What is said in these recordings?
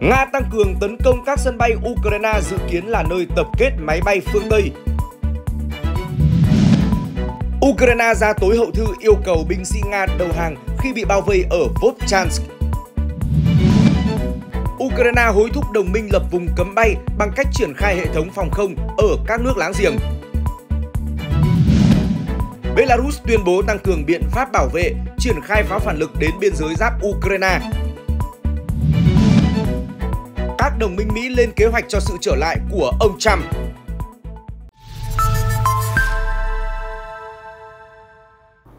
Nga tăng cường tấn công các sân bay Ukraine dự kiến là nơi tập kết máy bay phương Tây. Ukraine ra tối hậu thư yêu cầu binh sĩ Nga đầu hàng khi bị bao vây ở Vovchansk. Ukraine hối thúc đồng minh lập vùng cấm bay bằng cách triển khai hệ thống phòng không ở các nước láng giềng. Belarus tuyên bố tăng cường biện pháp bảo vệ, triển khai pháo phản lực đến biên giới giáp Ukraine các đồng minh Mỹ lên kế hoạch cho sự trở lại của ông Trump.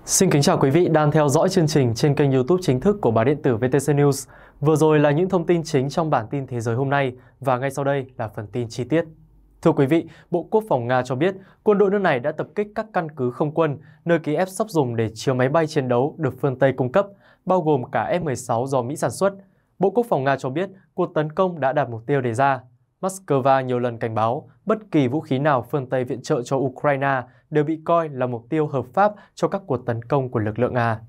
Xin kính chào quý vị đang theo dõi chương trình trên kênh YouTube chính thức của báo điện tử VTC News. Vừa rồi là những thông tin chính trong bản tin thế giới hôm nay và ngay sau đây là phần tin chi tiết. Thưa quý vị, Bộ Quốc phòng Nga cho biết quân đội nước này đã tập kích các căn cứ không quân nơi ký Kiev sắp dùng để chiếu máy bay chiến đấu được phương Tây cung cấp, bao gồm cả F-16 do Mỹ sản xuất, Bộ Quốc phòng Nga cho biết cuộc tấn công đã đạt mục tiêu đề ra. Moscow nhiều lần cảnh báo bất kỳ vũ khí nào phương Tây viện trợ cho Ukraine đều bị coi là mục tiêu hợp pháp cho các cuộc tấn công của lực lượng Nga.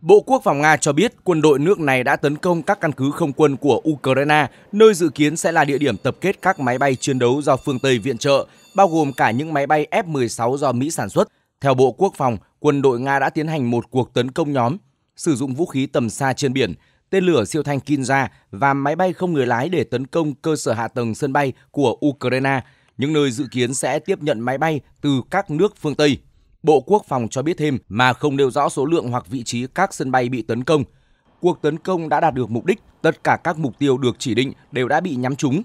Bộ Quốc phòng Nga cho biết quân đội nước này đã tấn công các căn cứ không quân của Ukraine, nơi dự kiến sẽ là địa điểm tập kết các máy bay chiến đấu do phương Tây viện trợ, bao gồm cả những máy bay F-16 do Mỹ sản xuất. Theo Bộ Quốc phòng, quân đội Nga đã tiến hành một cuộc tấn công nhóm, sử dụng vũ khí tầm xa trên biển, tên lửa siêu thanh Kinza và máy bay không người lái để tấn công cơ sở hạ tầng sân bay của Ukraine, những nơi dự kiến sẽ tiếp nhận máy bay từ các nước phương Tây. Bộ Quốc phòng cho biết thêm mà không nêu rõ số lượng hoặc vị trí các sân bay bị tấn công. Cuộc tấn công đã đạt được mục đích, tất cả các mục tiêu được chỉ định đều đã bị nhắm trúng.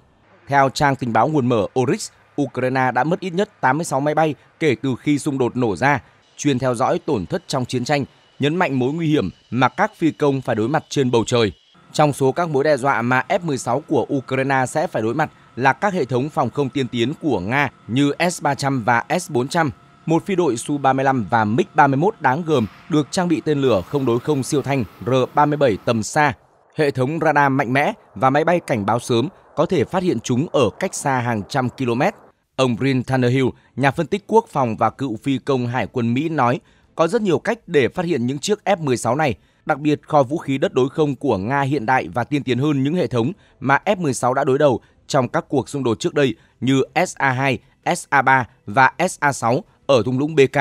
Theo trang tình báo nguồn mở Oryx, Ukraine đã mất ít nhất 86 máy bay kể từ khi xung đột nổ ra, chuyên theo dõi tổn thất trong chiến tranh nhấn mạnh mối nguy hiểm mà các phi công phải đối mặt trên bầu trời. Trong số các mối đe dọa mà F-16 của Ukraine sẽ phải đối mặt là các hệ thống phòng không tiên tiến của Nga như S-300 và S-400, một phi đội Su-35 và MiG-31 đáng gờm được trang bị tên lửa không đối không siêu thanh R-37 tầm xa, hệ thống radar mạnh mẽ và máy bay cảnh báo sớm có thể phát hiện chúng ở cách xa hàng trăm km. Ông Brin Tannerhill, nhà phân tích quốc phòng và cựu phi công hải quân Mỹ nói, có rất nhiều cách để phát hiện những chiếc F-16 này, đặc biệt kho vũ khí đất đối không của Nga hiện đại và tiên tiến hơn những hệ thống mà F-16 đã đối đầu trong các cuộc xung đột trước đây như SA-2, SA-3 và SA-6 ở thung lũng BK.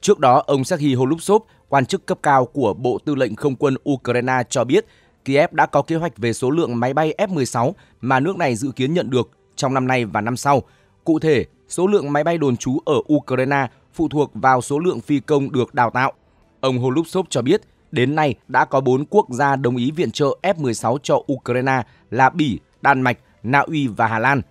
Trước đó, ông Sergei Holubtsov, quan chức cấp cao của Bộ Tư lệnh Không quân Ukraine cho biết Kiev đã có kế hoạch về số lượng máy bay F-16 mà nước này dự kiến nhận được trong năm nay và năm sau. Cụ thể, số lượng máy bay đồn trú ở Ukraine phụ thuộc vào số lượng phi công được đào tạo. Ông Holubsov cho biết, đến nay đã có 4 quốc gia đồng ý viện trợ F-16 cho Ukraine là Bỉ, Đan Mạch, Na Uy và Hà Lan.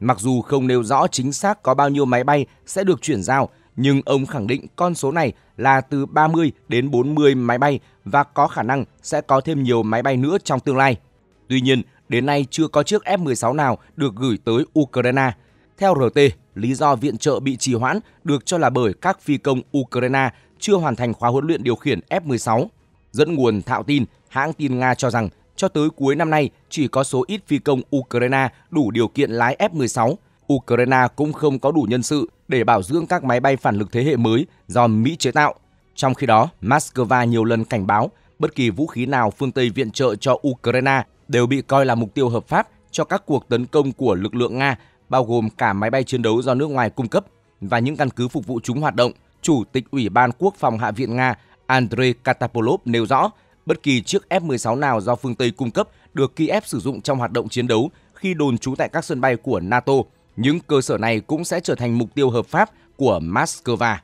Mặc dù không nêu rõ chính xác có bao nhiêu máy bay sẽ được chuyển giao, nhưng ông khẳng định con số này là từ 30 đến 40 máy bay và có khả năng sẽ có thêm nhiều máy bay nữa trong tương lai. Tuy nhiên, đến nay chưa có chiếc F-16 nào được gửi tới Ukraine. Theo RT, Lý do viện trợ bị trì hoãn được cho là bởi các phi công Ukraine chưa hoàn thành khóa huấn luyện điều khiển F-16. Dẫn nguồn thạo tin, hãng tin Nga cho rằng cho tới cuối năm nay chỉ có số ít phi công Ukraine đủ điều kiện lái F-16. Ukraine cũng không có đủ nhân sự để bảo dưỡng các máy bay phản lực thế hệ mới do Mỹ chế tạo. Trong khi đó, Moscow nhiều lần cảnh báo bất kỳ vũ khí nào phương Tây viện trợ cho Ukraine đều bị coi là mục tiêu hợp pháp cho các cuộc tấn công của lực lượng Nga bao gồm cả máy bay chiến đấu do nước ngoài cung cấp và những căn cứ phục vụ chúng hoạt động, Chủ tịch Ủy ban Quốc phòng Hạ viện Nga Andrei Katapolov nêu rõ, bất kỳ chiếc F-16 nào do phương Tây cung cấp được Kiev sử dụng trong hoạt động chiến đấu khi đồn trú tại các sân bay của NATO. Những cơ sở này cũng sẽ trở thành mục tiêu hợp pháp của Moscow.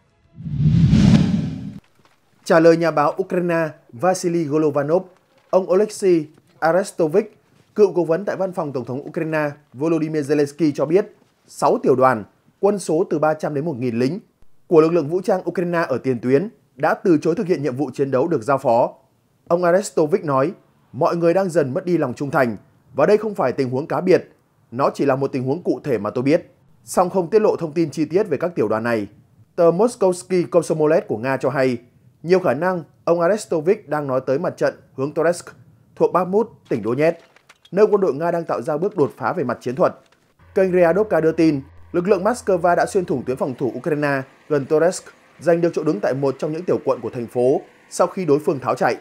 Trả lời nhà báo Ukraine Vasily Golovanov, ông Oleksiy Arestovich, Cựu cố vấn tại văn phòng Tổng thống Ukraine Volodymyr Zelensky cho biết 6 tiểu đoàn, quân số từ 300 đến 1.000 lính của lực lượng vũ trang Ukraine ở tiền tuyến đã từ chối thực hiện nhiệm vụ chiến đấu được giao phó. Ông Arestovic nói, mọi người đang dần mất đi lòng trung thành và đây không phải tình huống cá biệt, nó chỉ là một tình huống cụ thể mà tôi biết, song không tiết lộ thông tin chi tiết về các tiểu đoàn này. Tờ Moskovsky Komsomolets của Nga cho hay, nhiều khả năng ông Arestovic đang nói tới mặt trận hướng Toretsk thuộc Bakhmut, tỉnh Donetsk nơi quân đội Nga đang tạo ra bước đột phá về mặt chiến thuật. Kênh Ryadovka đưa tin, lực lượng Moscow đã xuyên thủng tuyến phòng thủ Ukraine gần Toresk, giành được chỗ đứng tại một trong những tiểu quận của thành phố sau khi đối phương tháo chạy.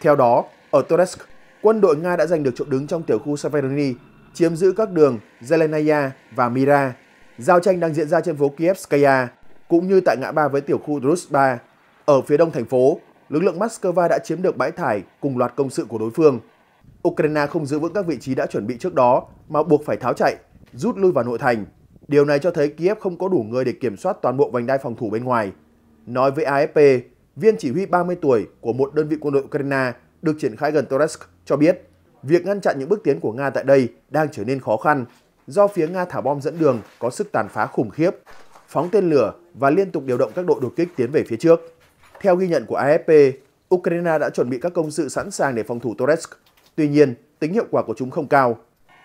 Theo đó, ở Toresk, quân đội Nga đã giành được chỗ đứng trong tiểu khu Severny, chiếm giữ các đường Zelenaya và Mira. Giao tranh đang diễn ra trên phố Kievskaya, cũng như tại ngã ba với tiểu khu Drusba. Ở phía đông thành phố, lực lượng Moscow đã chiếm được bãi thải cùng loạt công sự của đối phương. Ukraine không giữ vững các vị trí đã chuẩn bị trước đó mà buộc phải tháo chạy, rút lui vào nội thành. Điều này cho thấy Kiev không có đủ người để kiểm soát toàn bộ vành đai phòng thủ bên ngoài. Nói với AFP, viên chỉ huy 30 tuổi của một đơn vị quân đội Ukraine được triển khai gần Toretsk cho biết việc ngăn chặn những bước tiến của Nga tại đây đang trở nên khó khăn do phía Nga thả bom dẫn đường có sức tàn phá khủng khiếp, phóng tên lửa và liên tục điều động các đội đột kích tiến về phía trước. Theo ghi nhận của AFP, Ukraine đã chuẩn bị các công sự sẵn sàng để phòng thủ Toretsk Tuy nhiên, tính hiệu quả của chúng không cao.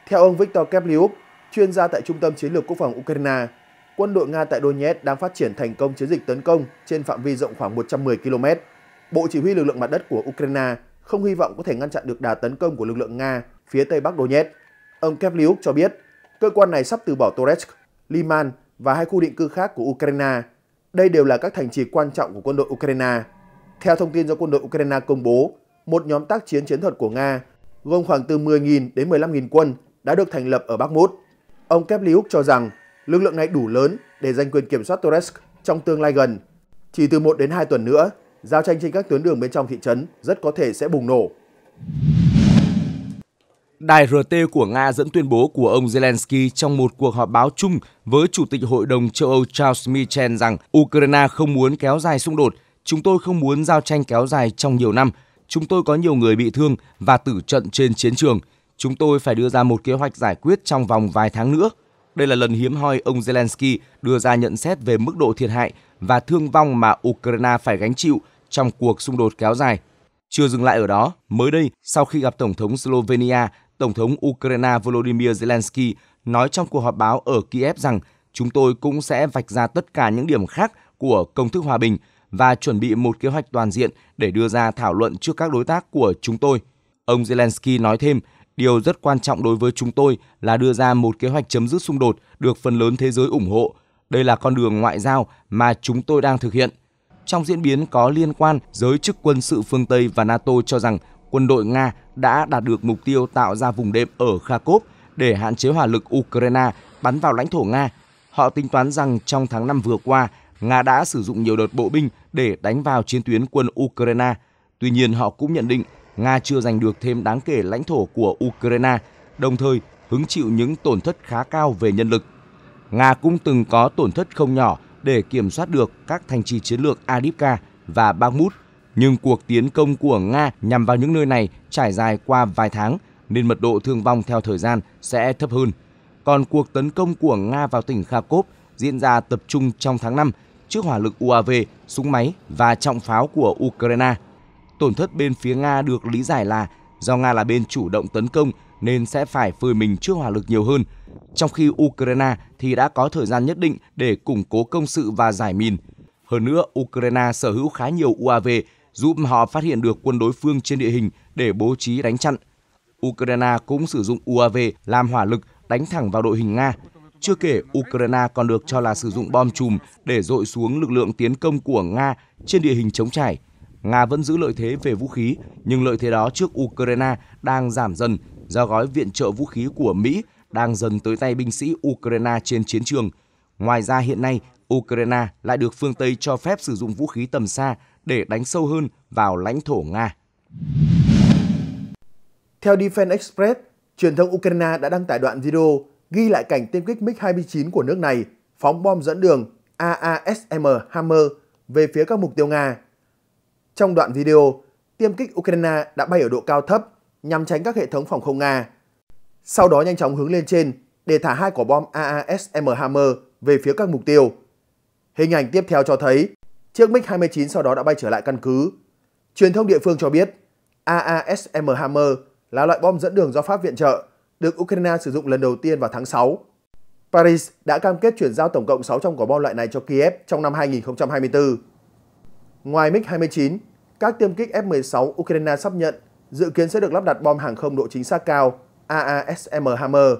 Theo ông Viktor Kepliuk, chuyên gia tại Trung tâm Chiến lược Quốc phòng Ukraine, quân đội Nga tại Donetsk đang phát triển thành công chiến dịch tấn công trên phạm vi rộng khoảng 110 km. Bộ Chỉ huy lực lượng mặt đất của Ukraine không hy vọng có thể ngăn chặn được đà tấn công của lực lượng Nga phía tây bắc Donetsk. Ông Kepliuk cho biết, cơ quan này sắp từ bỏ Toretsk, Liman và hai khu định cư khác của Ukraine. Đây đều là các thành trì quan trọng của quân đội Ukraine. Theo thông tin do quân đội Ukraine công bố, một nhóm tác chiến chiến thuật của Nga gồm khoảng từ 10.000 đến 15.000 quân đã được thành lập ở Bắc Mút. Ông Kepliuk cho rằng lực lượng này đủ lớn để giành quyền kiểm soát Toretsk trong tương lai gần. Chỉ từ 1 đến 2 tuần nữa, giao tranh trên các tuyến đường bên trong thị trấn rất có thể sẽ bùng nổ. Đài RT của Nga dẫn tuyên bố của ông Zelensky trong một cuộc họp báo chung với Chủ tịch Hội đồng châu Âu Charles Michel rằng Ukraine không muốn kéo dài xung đột. Chúng tôi không muốn giao tranh kéo dài trong nhiều năm. Chúng tôi có nhiều người bị thương và tử trận trên chiến trường. Chúng tôi phải đưa ra một kế hoạch giải quyết trong vòng vài tháng nữa. Đây là lần hiếm hoi ông Zelensky đưa ra nhận xét về mức độ thiệt hại và thương vong mà Ukraine phải gánh chịu trong cuộc xung đột kéo dài. Chưa dừng lại ở đó, mới đây, sau khi gặp Tổng thống Slovenia, Tổng thống Ukraine Volodymyr Zelensky nói trong cuộc họp báo ở Kiev rằng chúng tôi cũng sẽ vạch ra tất cả những điểm khác của công thức hòa bình và chuẩn bị một kế hoạch toàn diện để đưa ra thảo luận trước các đối tác của chúng tôi. Ông Zelensky nói thêm, điều rất quan trọng đối với chúng tôi là đưa ra một kế hoạch chấm dứt xung đột được phần lớn thế giới ủng hộ. Đây là con đường ngoại giao mà chúng tôi đang thực hiện. Trong diễn biến có liên quan, giới chức quân sự phương Tây và NATO cho rằng quân đội Nga đã đạt được mục tiêu tạo ra vùng đệm ở Kharkov để hạn chế hỏa lực Ukraine bắn vào lãnh thổ Nga. Họ tính toán rằng trong tháng 5 vừa qua, Nga đã sử dụng nhiều đợt bộ binh để đánh vào chiến tuyến quân Ukraine. Tuy nhiên, họ cũng nhận định Nga chưa giành được thêm đáng kể lãnh thổ của Ukraine, đồng thời hứng chịu những tổn thất khá cao về nhân lực. Nga cũng từng có tổn thất không nhỏ để kiểm soát được các thành trì chiến lược Adipka và Bakhmut, nhưng cuộc tiến công của Nga nhằm vào những nơi này trải dài qua vài tháng nên mật độ thương vong theo thời gian sẽ thấp hơn. Còn cuộc tấn công của Nga vào tỉnh Kharkov diễn ra tập trung trong tháng 5 trước hỏa lực UAV, súng máy và trọng pháo của Ukraine. Tổn thất bên phía Nga được lý giải là do Nga là bên chủ động tấn công nên sẽ phải phơi mình trước hỏa lực nhiều hơn, trong khi Ukraine thì đã có thời gian nhất định để củng cố công sự và giải mìn. Hơn nữa, Ukraine sở hữu khá nhiều UAV giúp họ phát hiện được quân đối phương trên địa hình để bố trí đánh chặn. Ukraine cũng sử dụng UAV làm hỏa lực đánh thẳng vào đội hình Nga chưa kể, Ukraine còn được cho là sử dụng bom chùm để dội xuống lực lượng tiến công của Nga trên địa hình chống trải. Nga vẫn giữ lợi thế về vũ khí, nhưng lợi thế đó trước Ukraine đang giảm dần do gói viện trợ vũ khí của Mỹ đang dần tới tay binh sĩ Ukraine trên chiến trường. Ngoài ra hiện nay, Ukraine lại được phương Tây cho phép sử dụng vũ khí tầm xa để đánh sâu hơn vào lãnh thổ Nga. Theo Defense Express, truyền thông Ukraine đã đăng tải đoạn video ghi lại cảnh tiêm kích MiG-29 của nước này phóng bom dẫn đường AASM Hammer về phía các mục tiêu Nga. Trong đoạn video, tiêm kích Ukraine đã bay ở độ cao thấp nhằm tránh các hệ thống phòng không Nga. Sau đó nhanh chóng hướng lên trên để thả hai quả bom AASM Hammer về phía các mục tiêu. Hình ảnh tiếp theo cho thấy chiếc MiG-29 sau đó đã bay trở lại căn cứ. Truyền thông địa phương cho biết AASM Hammer là loại bom dẫn đường do Pháp viện trợ được Ukraine sử dụng lần đầu tiên vào tháng 6. Paris đã cam kết chuyển giao tổng cộng 600 quả bom loại này cho Kiev trong năm 2024. Ngoài MiG-29, các tiêm kích F-16 Ukraine sắp nhận dự kiến sẽ được lắp đặt bom hàng không độ chính xác cao AASM Hammer.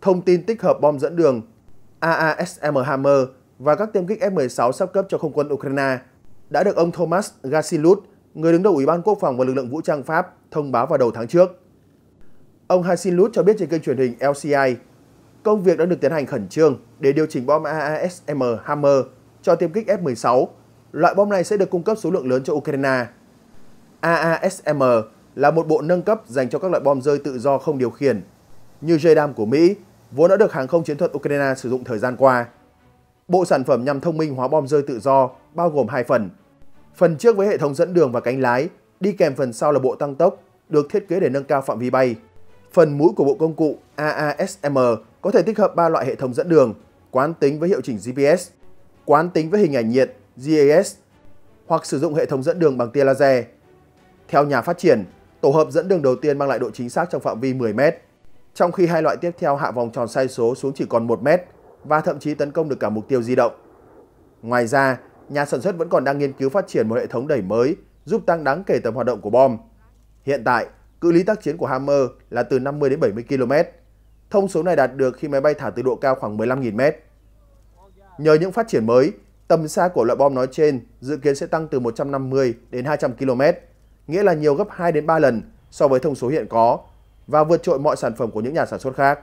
Thông tin tích hợp bom dẫn đường AASM Hammer và các tiêm kích F-16 sắp cấp cho không quân Ukraine đã được ông Thomas Gasilut, người đứng đầu Ủy ban Quốc phòng và lực lượng vũ trang Pháp, thông báo vào đầu tháng trước. Ông Hasin Lut cho biết trên kênh truyền hình LCI, công việc đã được tiến hành khẩn trương để điều chỉnh bom AASM Hammer cho tiêm kích F-16. Loại bom này sẽ được cung cấp số lượng lớn cho Ukraine. AASM là một bộ nâng cấp dành cho các loại bom rơi tự do không điều khiển, như JDAM của Mỹ, vốn đã được hàng không chiến thuật Ukraine sử dụng thời gian qua. Bộ sản phẩm nhằm thông minh hóa bom rơi tự do bao gồm hai phần. Phần trước với hệ thống dẫn đường và cánh lái, đi kèm phần sau là bộ tăng tốc, được thiết kế để nâng cao phạm vi bay phần mũi của bộ công cụ AASM có thể tích hợp 3 loại hệ thống dẫn đường, quán tính với hiệu chỉnh GPS, quán tính với hình ảnh nhiệt GIS hoặc sử dụng hệ thống dẫn đường bằng tia laser. Theo nhà phát triển, tổ hợp dẫn đường đầu tiên mang lại độ chính xác trong phạm vi 10m, trong khi hai loại tiếp theo hạ vòng tròn sai số xuống chỉ còn 1m và thậm chí tấn công được cả mục tiêu di động. Ngoài ra, nhà sản xuất vẫn còn đang nghiên cứu phát triển một hệ thống đẩy mới giúp tăng đáng kể tầm hoạt động của bom. Hiện tại, cự ly tác chiến của Hammer là từ 50 đến 70 km. Thông số này đạt được khi máy bay thả từ độ cao khoảng 15.000 m. Nhờ những phát triển mới, tầm xa của loại bom nói trên dự kiến sẽ tăng từ 150 đến 200 km, nghĩa là nhiều gấp 2 đến 3 lần so với thông số hiện có và vượt trội mọi sản phẩm của những nhà sản xuất khác.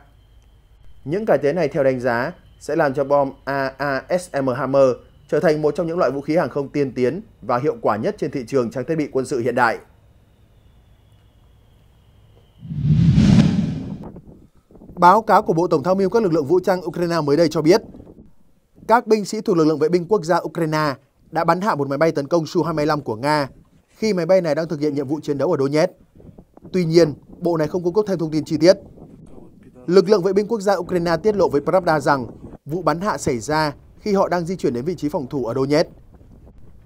Những cải tiến này theo đánh giá sẽ làm cho bom AASM Hammer trở thành một trong những loại vũ khí hàng không tiên tiến và hiệu quả nhất trên thị trường trang thiết bị quân sự hiện đại. Báo cáo của Bộ Tổng tham mưu các lực lượng vũ trang Ukraine mới đây cho biết, các binh sĩ thuộc lực lượng vệ binh quốc gia Ukraine đã bắn hạ một máy bay tấn công Su-25 của Nga khi máy bay này đang thực hiện nhiệm vụ chiến đấu ở Donetsk. Tuy nhiên, bộ này không cung cấp thêm thông tin chi tiết. Lực lượng vệ binh quốc gia Ukraine tiết lộ với Pravda rằng vụ bắn hạ xảy ra khi họ đang di chuyển đến vị trí phòng thủ ở Donetsk.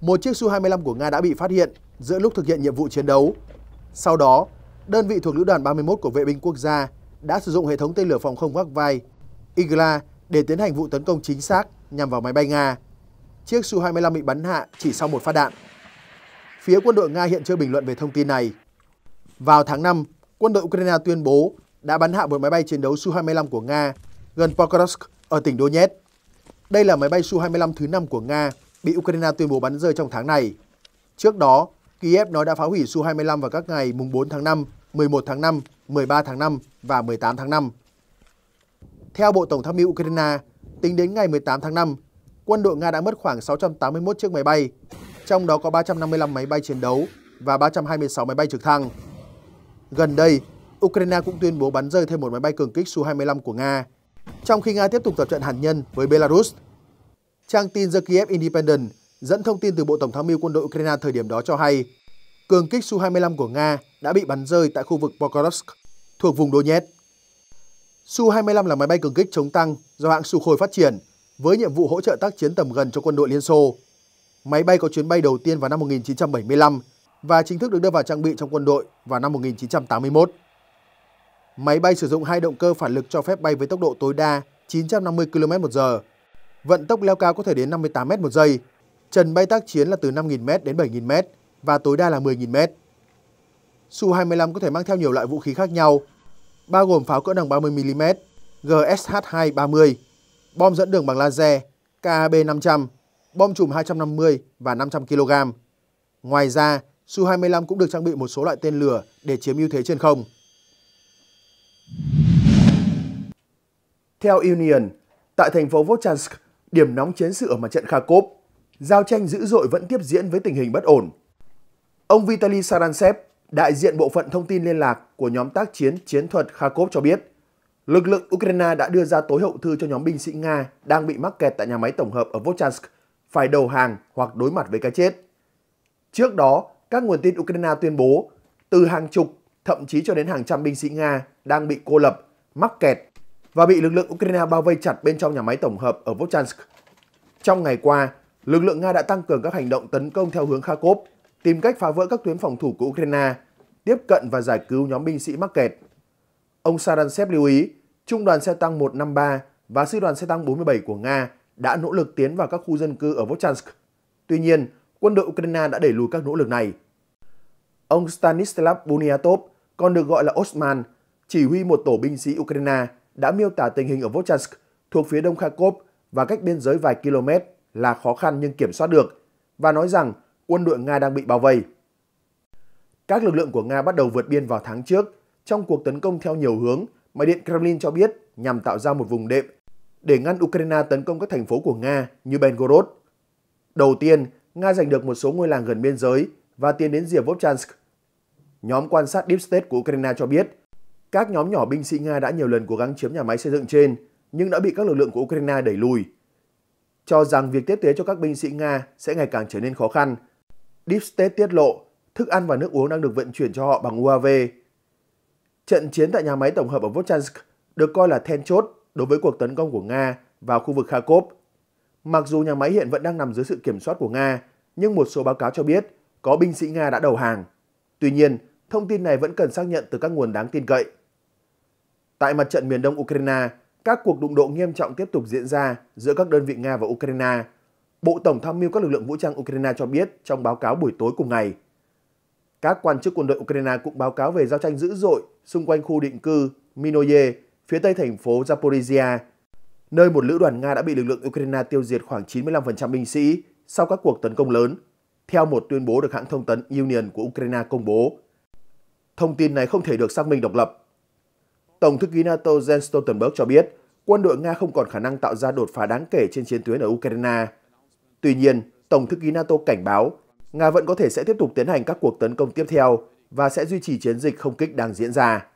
Một chiếc Su-25 của Nga đã bị phát hiện giữa lúc thực hiện nhiệm vụ chiến đấu. Sau đó, đơn vị thuộc Lữ đoàn 31 của Vệ binh Quốc gia đã sử dụng hệ thống tên lửa phòng không vác vai Igla để tiến hành vụ tấn công chính xác nhằm vào máy bay Nga. Chiếc Su-25 bị bắn hạ chỉ sau một phát đạn. Phía quân đội Nga hiện chưa bình luận về thông tin này. Vào tháng 5, quân đội Ukraine tuyên bố đã bắn hạ một máy bay chiến đấu Su-25 của Nga gần Pokrovsk ở tỉnh Donetsk. Đây là máy bay Su-25 thứ 5 của Nga bị Ukraine tuyên bố bắn rơi trong tháng này. Trước đó, Kiev nói đã phá hủy Su-25 vào các ngày mùng 4 tháng 5, 11 tháng 5, 13 tháng 5 và 18 tháng 5. Theo Bộ Tổng tham mưu Ukraine, tính đến ngày 18 tháng 5, quân đội Nga đã mất khoảng 681 chiếc máy bay, trong đó có 355 máy bay chiến đấu và 326 máy bay trực thăng. Gần đây, Ukraine cũng tuyên bố bắn rơi thêm một máy bay cường kích Su-25 của Nga, trong khi Nga tiếp tục tập trận hạt nhân với Belarus. Trang tin The Kiev Independent dẫn thông tin từ Bộ Tổng tham mưu quân đội Ukraine thời điểm đó cho hay, cường kích Su-25 của Nga đã bị bắn rơi tại khu vực Pokrovsk, thuộc vùng Donetsk. Su-25 là máy bay cường kích chống tăng do hãng Sukhoi phát triển, với nhiệm vụ hỗ trợ tác chiến tầm gần cho quân đội Liên Xô. Máy bay có chuyến bay đầu tiên vào năm 1975 và chính thức được đưa vào trang bị trong quân đội vào năm 1981. Máy bay sử dụng hai động cơ phản lực cho phép bay với tốc độ tối đa 950 km/h, vận tốc leo cao có thể đến 58 m một giây Trần bay tác chiến là từ 5.000m đến 7.000m và tối đa là 10.000m. Su-25 có thể mang theo nhiều loại vũ khí khác nhau, bao gồm pháo cỡ nòng 30mm, GSH-230, bom dẫn đường bằng laser, KAB-500, bom chùm 250 và 500 kg. Ngoài ra, Su-25 cũng được trang bị một số loại tên lửa để chiếm ưu thế trên không. Theo Union, tại thành phố Vochansk, điểm nóng chiến sự ở mặt trận Kharkov giao tranh dữ dội vẫn tiếp diễn với tình hình bất ổn. Ông Vitaly Saransev, đại diện bộ phận thông tin liên lạc của nhóm tác chiến chiến thuật Kharkov cho biết, lực lượng Ukraine đã đưa ra tối hậu thư cho nhóm binh sĩ Nga đang bị mắc kẹt tại nhà máy tổng hợp ở Volchansk phải đầu hàng hoặc đối mặt với cái chết. Trước đó, các nguồn tin Ukraine tuyên bố từ hàng chục, thậm chí cho đến hàng trăm binh sĩ Nga đang bị cô lập, mắc kẹt và bị lực lượng Ukraine bao vây chặt bên trong nhà máy tổng hợp ở Volchansk. Trong ngày qua, lực lượng Nga đã tăng cường các hành động tấn công theo hướng Kharkov, tìm cách phá vỡ các tuyến phòng thủ của Ukraine, tiếp cận và giải cứu nhóm binh sĩ mắc kẹt. Ông Saransev lưu ý, Trung đoàn xe tăng 153 và Sư đoàn xe tăng 47 của Nga đã nỗ lực tiến vào các khu dân cư ở Vochansk. Tuy nhiên, quân đội Ukraine đã đẩy lùi các nỗ lực này. Ông Stanislav Buniatov, còn được gọi là Osman, chỉ huy một tổ binh sĩ Ukraine, đã miêu tả tình hình ở Vochansk thuộc phía đông Kharkov và cách biên giới vài km là khó khăn nhưng kiểm soát được và nói rằng quân đội Nga đang bị bao vây. Các lực lượng của Nga bắt đầu vượt biên vào tháng trước trong cuộc tấn công theo nhiều hướng mà Điện Kremlin cho biết nhằm tạo ra một vùng đệm để ngăn Ukraine tấn công các thành phố của Nga như Belgorod. Đầu tiên, Nga giành được một số ngôi làng gần biên giới và tiến đến Zivovchansk. Nhóm quan sát Deep State của Ukraine cho biết, các nhóm nhỏ binh sĩ Nga đã nhiều lần cố gắng chiếm nhà máy xây dựng trên, nhưng đã bị các lực lượng của Ukraine đẩy lùi cho rằng việc tiếp tế cho các binh sĩ Nga sẽ ngày càng trở nên khó khăn. Deep State tiết lộ thức ăn và nước uống đang được vận chuyển cho họ bằng UAV. Trận chiến tại nhà máy tổng hợp ở Volchansk được coi là then chốt đối với cuộc tấn công của Nga vào khu vực Kharkov. Mặc dù nhà máy hiện vẫn đang nằm dưới sự kiểm soát của Nga, nhưng một số báo cáo cho biết có binh sĩ Nga đã đầu hàng. Tuy nhiên, thông tin này vẫn cần xác nhận từ các nguồn đáng tin cậy. Tại mặt trận miền đông Ukraine, các cuộc đụng độ nghiêm trọng tiếp tục diễn ra giữa các đơn vị Nga và Ukraine. Bộ Tổng tham mưu các lực lượng vũ trang Ukraine cho biết trong báo cáo buổi tối cùng ngày. Các quan chức quân đội Ukraine cũng báo cáo về giao tranh dữ dội xung quanh khu định cư Minoye phía tây thành phố Zaporizhia, nơi một lữ đoàn Nga đã bị lực lượng Ukraine tiêu diệt khoảng 95% binh sĩ sau các cuộc tấn công lớn, theo một tuyên bố được hãng thông tấn Union của Ukraine công bố. Thông tin này không thể được xác minh độc lập, Tổng thư ký NATO Jens Stoltenberg cho biết quân đội Nga không còn khả năng tạo ra đột phá đáng kể trên chiến tuyến ở Ukraine. Tuy nhiên, Tổng thư ký NATO cảnh báo Nga vẫn có thể sẽ tiếp tục tiến hành các cuộc tấn công tiếp theo và sẽ duy trì chiến dịch không kích đang diễn ra.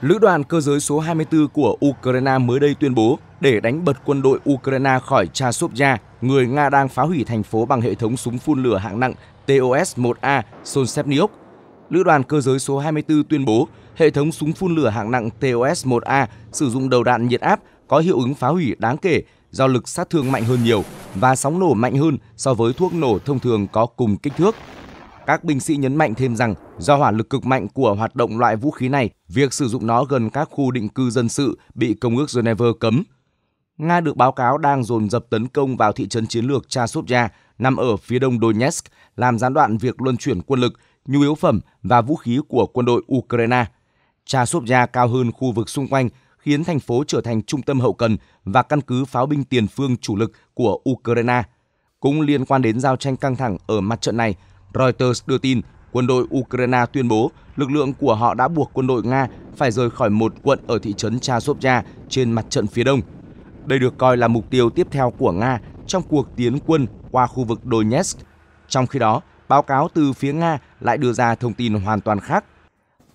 Lữ đoàn cơ giới số 24 của Ukraine mới đây tuyên bố để đánh bật quân đội Ukraine khỏi Chasovia, người Nga đang phá hủy thành phố bằng hệ thống súng phun lửa hạng nặng TOS-1A Solsevniuk. Lữ đoàn cơ giới số 24 tuyên bố hệ thống súng phun lửa hạng nặng TOS-1A sử dụng đầu đạn nhiệt áp có hiệu ứng phá hủy đáng kể do lực sát thương mạnh hơn nhiều và sóng nổ mạnh hơn so với thuốc nổ thông thường có cùng kích thước. Các binh sĩ nhấn mạnh thêm rằng do hỏa lực cực mạnh của hoạt động loại vũ khí này, việc sử dụng nó gần các khu định cư dân sự bị Công ước Geneva cấm. Nga được báo cáo đang dồn dập tấn công vào thị trấn chiến lược Chasovya nằm ở phía đông Donetsk làm gián đoạn việc luân chuyển quân lực, nhu yếu phẩm và vũ khí của quân đội Ukraine. Chasovia cao hơn khu vực xung quanh khiến thành phố trở thành trung tâm hậu cần và căn cứ pháo binh tiền phương chủ lực của Ukraine. Cũng liên quan đến giao tranh căng thẳng ở mặt trận này, Reuters đưa tin quân đội Ukraine tuyên bố lực lượng của họ đã buộc quân đội Nga phải rời khỏi một quận ở thị trấn Chasovia trên mặt trận phía đông. Đây được coi là mục tiêu tiếp theo của Nga trong cuộc tiến quân qua khu vực Donetsk. Trong khi đó, báo cáo từ phía Nga lại đưa ra thông tin hoàn toàn khác.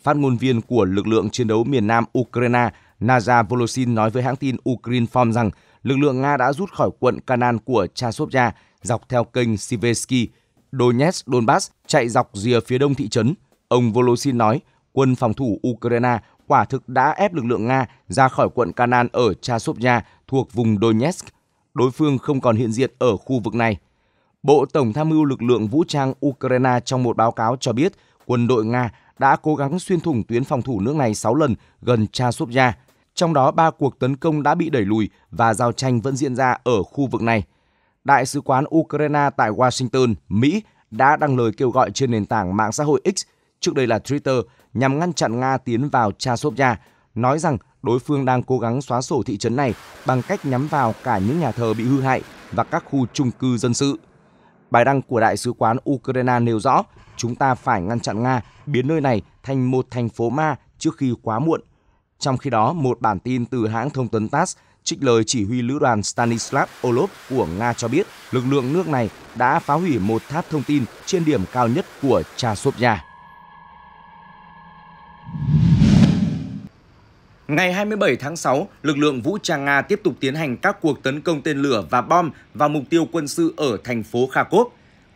Phát ngôn viên của lực lượng chiến đấu miền Nam Ukraine Naza Volosin nói với hãng tin Ukrinform rằng lực lượng Nga đã rút khỏi quận Kanan của Chasovya dọc theo kênh Siversky, Donetsk, Donbass chạy dọc rìa phía đông thị trấn. Ông Volosin nói, quân phòng thủ Ukraine quả thực đã ép lực lượng Nga ra khỏi quận Kanan ở Chasovya thuộc vùng Donetsk đối phương không còn hiện diện ở khu vực này. Bộ Tổng tham mưu lực lượng vũ trang Ukraine trong một báo cáo cho biết quân đội Nga đã cố gắng xuyên thủng tuyến phòng thủ nước này 6 lần gần Chasovya. Trong đó, 3 cuộc tấn công đã bị đẩy lùi và giao tranh vẫn diễn ra ở khu vực này. Đại sứ quán Ukraine tại Washington, Mỹ đã đăng lời kêu gọi trên nền tảng mạng xã hội X, trước đây là Twitter, nhằm ngăn chặn Nga tiến vào Chasovya, nói rằng đối phương đang cố gắng xóa sổ thị trấn này bằng cách nhắm vào cả những nhà thờ bị hư hại và các khu trung cư dân sự. Bài đăng của Đại sứ quán Ukraine nêu rõ, chúng ta phải ngăn chặn Nga biến nơi này thành một thành phố ma trước khi quá muộn. Trong khi đó, một bản tin từ hãng thông tấn TASS trích lời chỉ huy lữ đoàn Stanislav Olov của Nga cho biết lực lượng nước này đã phá hủy một tháp thông tin trên điểm cao nhất của Chasovya. Ngày 27 tháng 6, lực lượng vũ trang Nga tiếp tục tiến hành các cuộc tấn công tên lửa và bom vào mục tiêu quân sự ở thành phố Kharkov.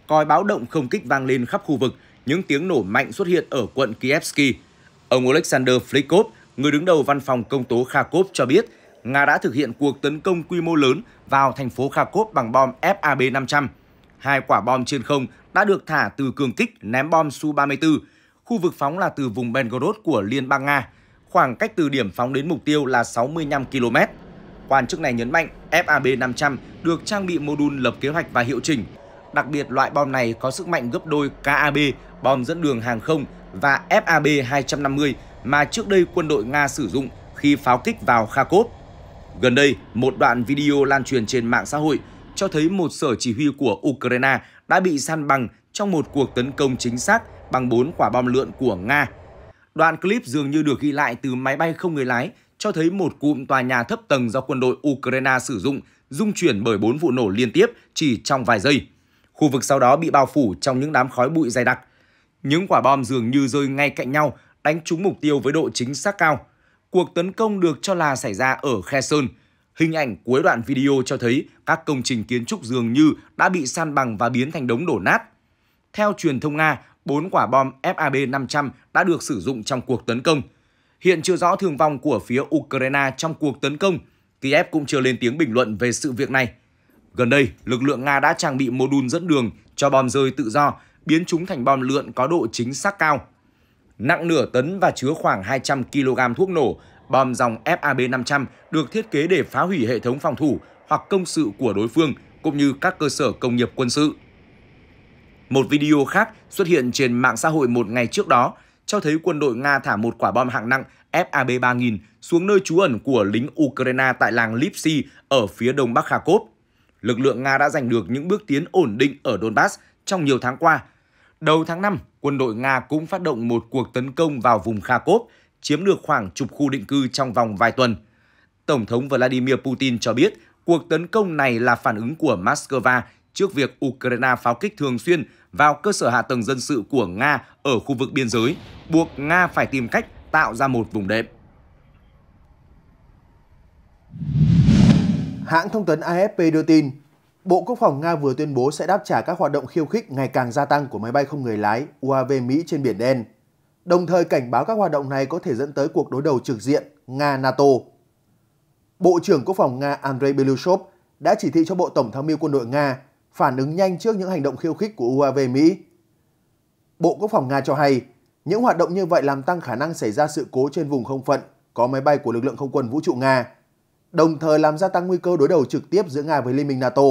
Còi báo động không kích vang lên khắp khu vực, những tiếng nổ mạnh xuất hiện ở quận Kievsky. Ông Alexander Flikov, người đứng đầu văn phòng công tố Kharkov cho biết, Nga đã thực hiện cuộc tấn công quy mô lớn vào thành phố Kharkov bằng bom FAB-500. Hai quả bom trên không đã được thả từ cường kích ném bom Su-34. Khu vực phóng là từ vùng Belgorod của Liên bang Nga khoảng cách từ điểm phóng đến mục tiêu là 65 km. Quan chức này nhấn mạnh FAB 500 được trang bị mô đun lập kế hoạch và hiệu chỉnh. Đặc biệt loại bom này có sức mạnh gấp đôi KAB, bom dẫn đường hàng không và FAB 250 mà trước đây quân đội Nga sử dụng khi pháo kích vào Kharkov. Gần đây, một đoạn video lan truyền trên mạng xã hội cho thấy một sở chỉ huy của Ukraine đã bị san bằng trong một cuộc tấn công chính xác bằng 4 quả bom lượn của Nga Đoạn clip dường như được ghi lại từ máy bay không người lái cho thấy một cụm tòa nhà thấp tầng do quân đội Ukraine sử dụng dung chuyển bởi bốn vụ nổ liên tiếp chỉ trong vài giây. Khu vực sau đó bị bao phủ trong những đám khói bụi dày đặc. Những quả bom dường như rơi ngay cạnh nhau, đánh trúng mục tiêu với độ chính xác cao. Cuộc tấn công được cho là xảy ra ở Kherson. Hình ảnh cuối đoạn video cho thấy các công trình kiến trúc dường như đã bị san bằng và biến thành đống đổ nát. Theo truyền thông Nga, 4 quả bom FAB-500 đã được sử dụng trong cuộc tấn công. Hiện chưa rõ thương vong của phía Ukraine trong cuộc tấn công, Kiev cũng chưa lên tiếng bình luận về sự việc này. Gần đây, lực lượng Nga đã trang bị mô đun dẫn đường cho bom rơi tự do, biến chúng thành bom lượn có độ chính xác cao. Nặng nửa tấn và chứa khoảng 200 kg thuốc nổ, bom dòng FAB-500 được thiết kế để phá hủy hệ thống phòng thủ hoặc công sự của đối phương cũng như các cơ sở công nghiệp quân sự. Một video khác xuất hiện trên mạng xã hội một ngày trước đó cho thấy quân đội Nga thả một quả bom hạng nặng FAB-3000 xuống nơi trú ẩn của lính Ukraine tại làng Lipsy ở phía đông bắc Kharkov. Lực lượng Nga đã giành được những bước tiến ổn định ở Donbass trong nhiều tháng qua. Đầu tháng 5, quân đội Nga cũng phát động một cuộc tấn công vào vùng Kharkov, chiếm được khoảng chục khu định cư trong vòng vài tuần. Tổng thống Vladimir Putin cho biết cuộc tấn công này là phản ứng của Moscow trước việc Ukraine pháo kích thường xuyên vào cơ sở hạ tầng dân sự của Nga ở khu vực biên giới, buộc Nga phải tìm cách tạo ra một vùng đệm. Hãng thông tấn AFP đưa tin, Bộ Quốc phòng Nga vừa tuyên bố sẽ đáp trả các hoạt động khiêu khích ngày càng gia tăng của máy bay không người lái UAV Mỹ trên Biển Đen, đồng thời cảnh báo các hoạt động này có thể dẫn tới cuộc đối đầu trực diện Nga-NATO. Bộ trưởng Quốc phòng Nga Andrei Belushov đã chỉ thị cho Bộ Tổng tham mưu quân đội Nga phản ứng nhanh trước những hành động khiêu khích của UAV Mỹ. Bộ Quốc phòng Nga cho hay, những hoạt động như vậy làm tăng khả năng xảy ra sự cố trên vùng không phận có máy bay của lực lượng không quân vũ trụ Nga, đồng thời làm gia tăng nguy cơ đối đầu trực tiếp giữa Nga với Liên minh NATO.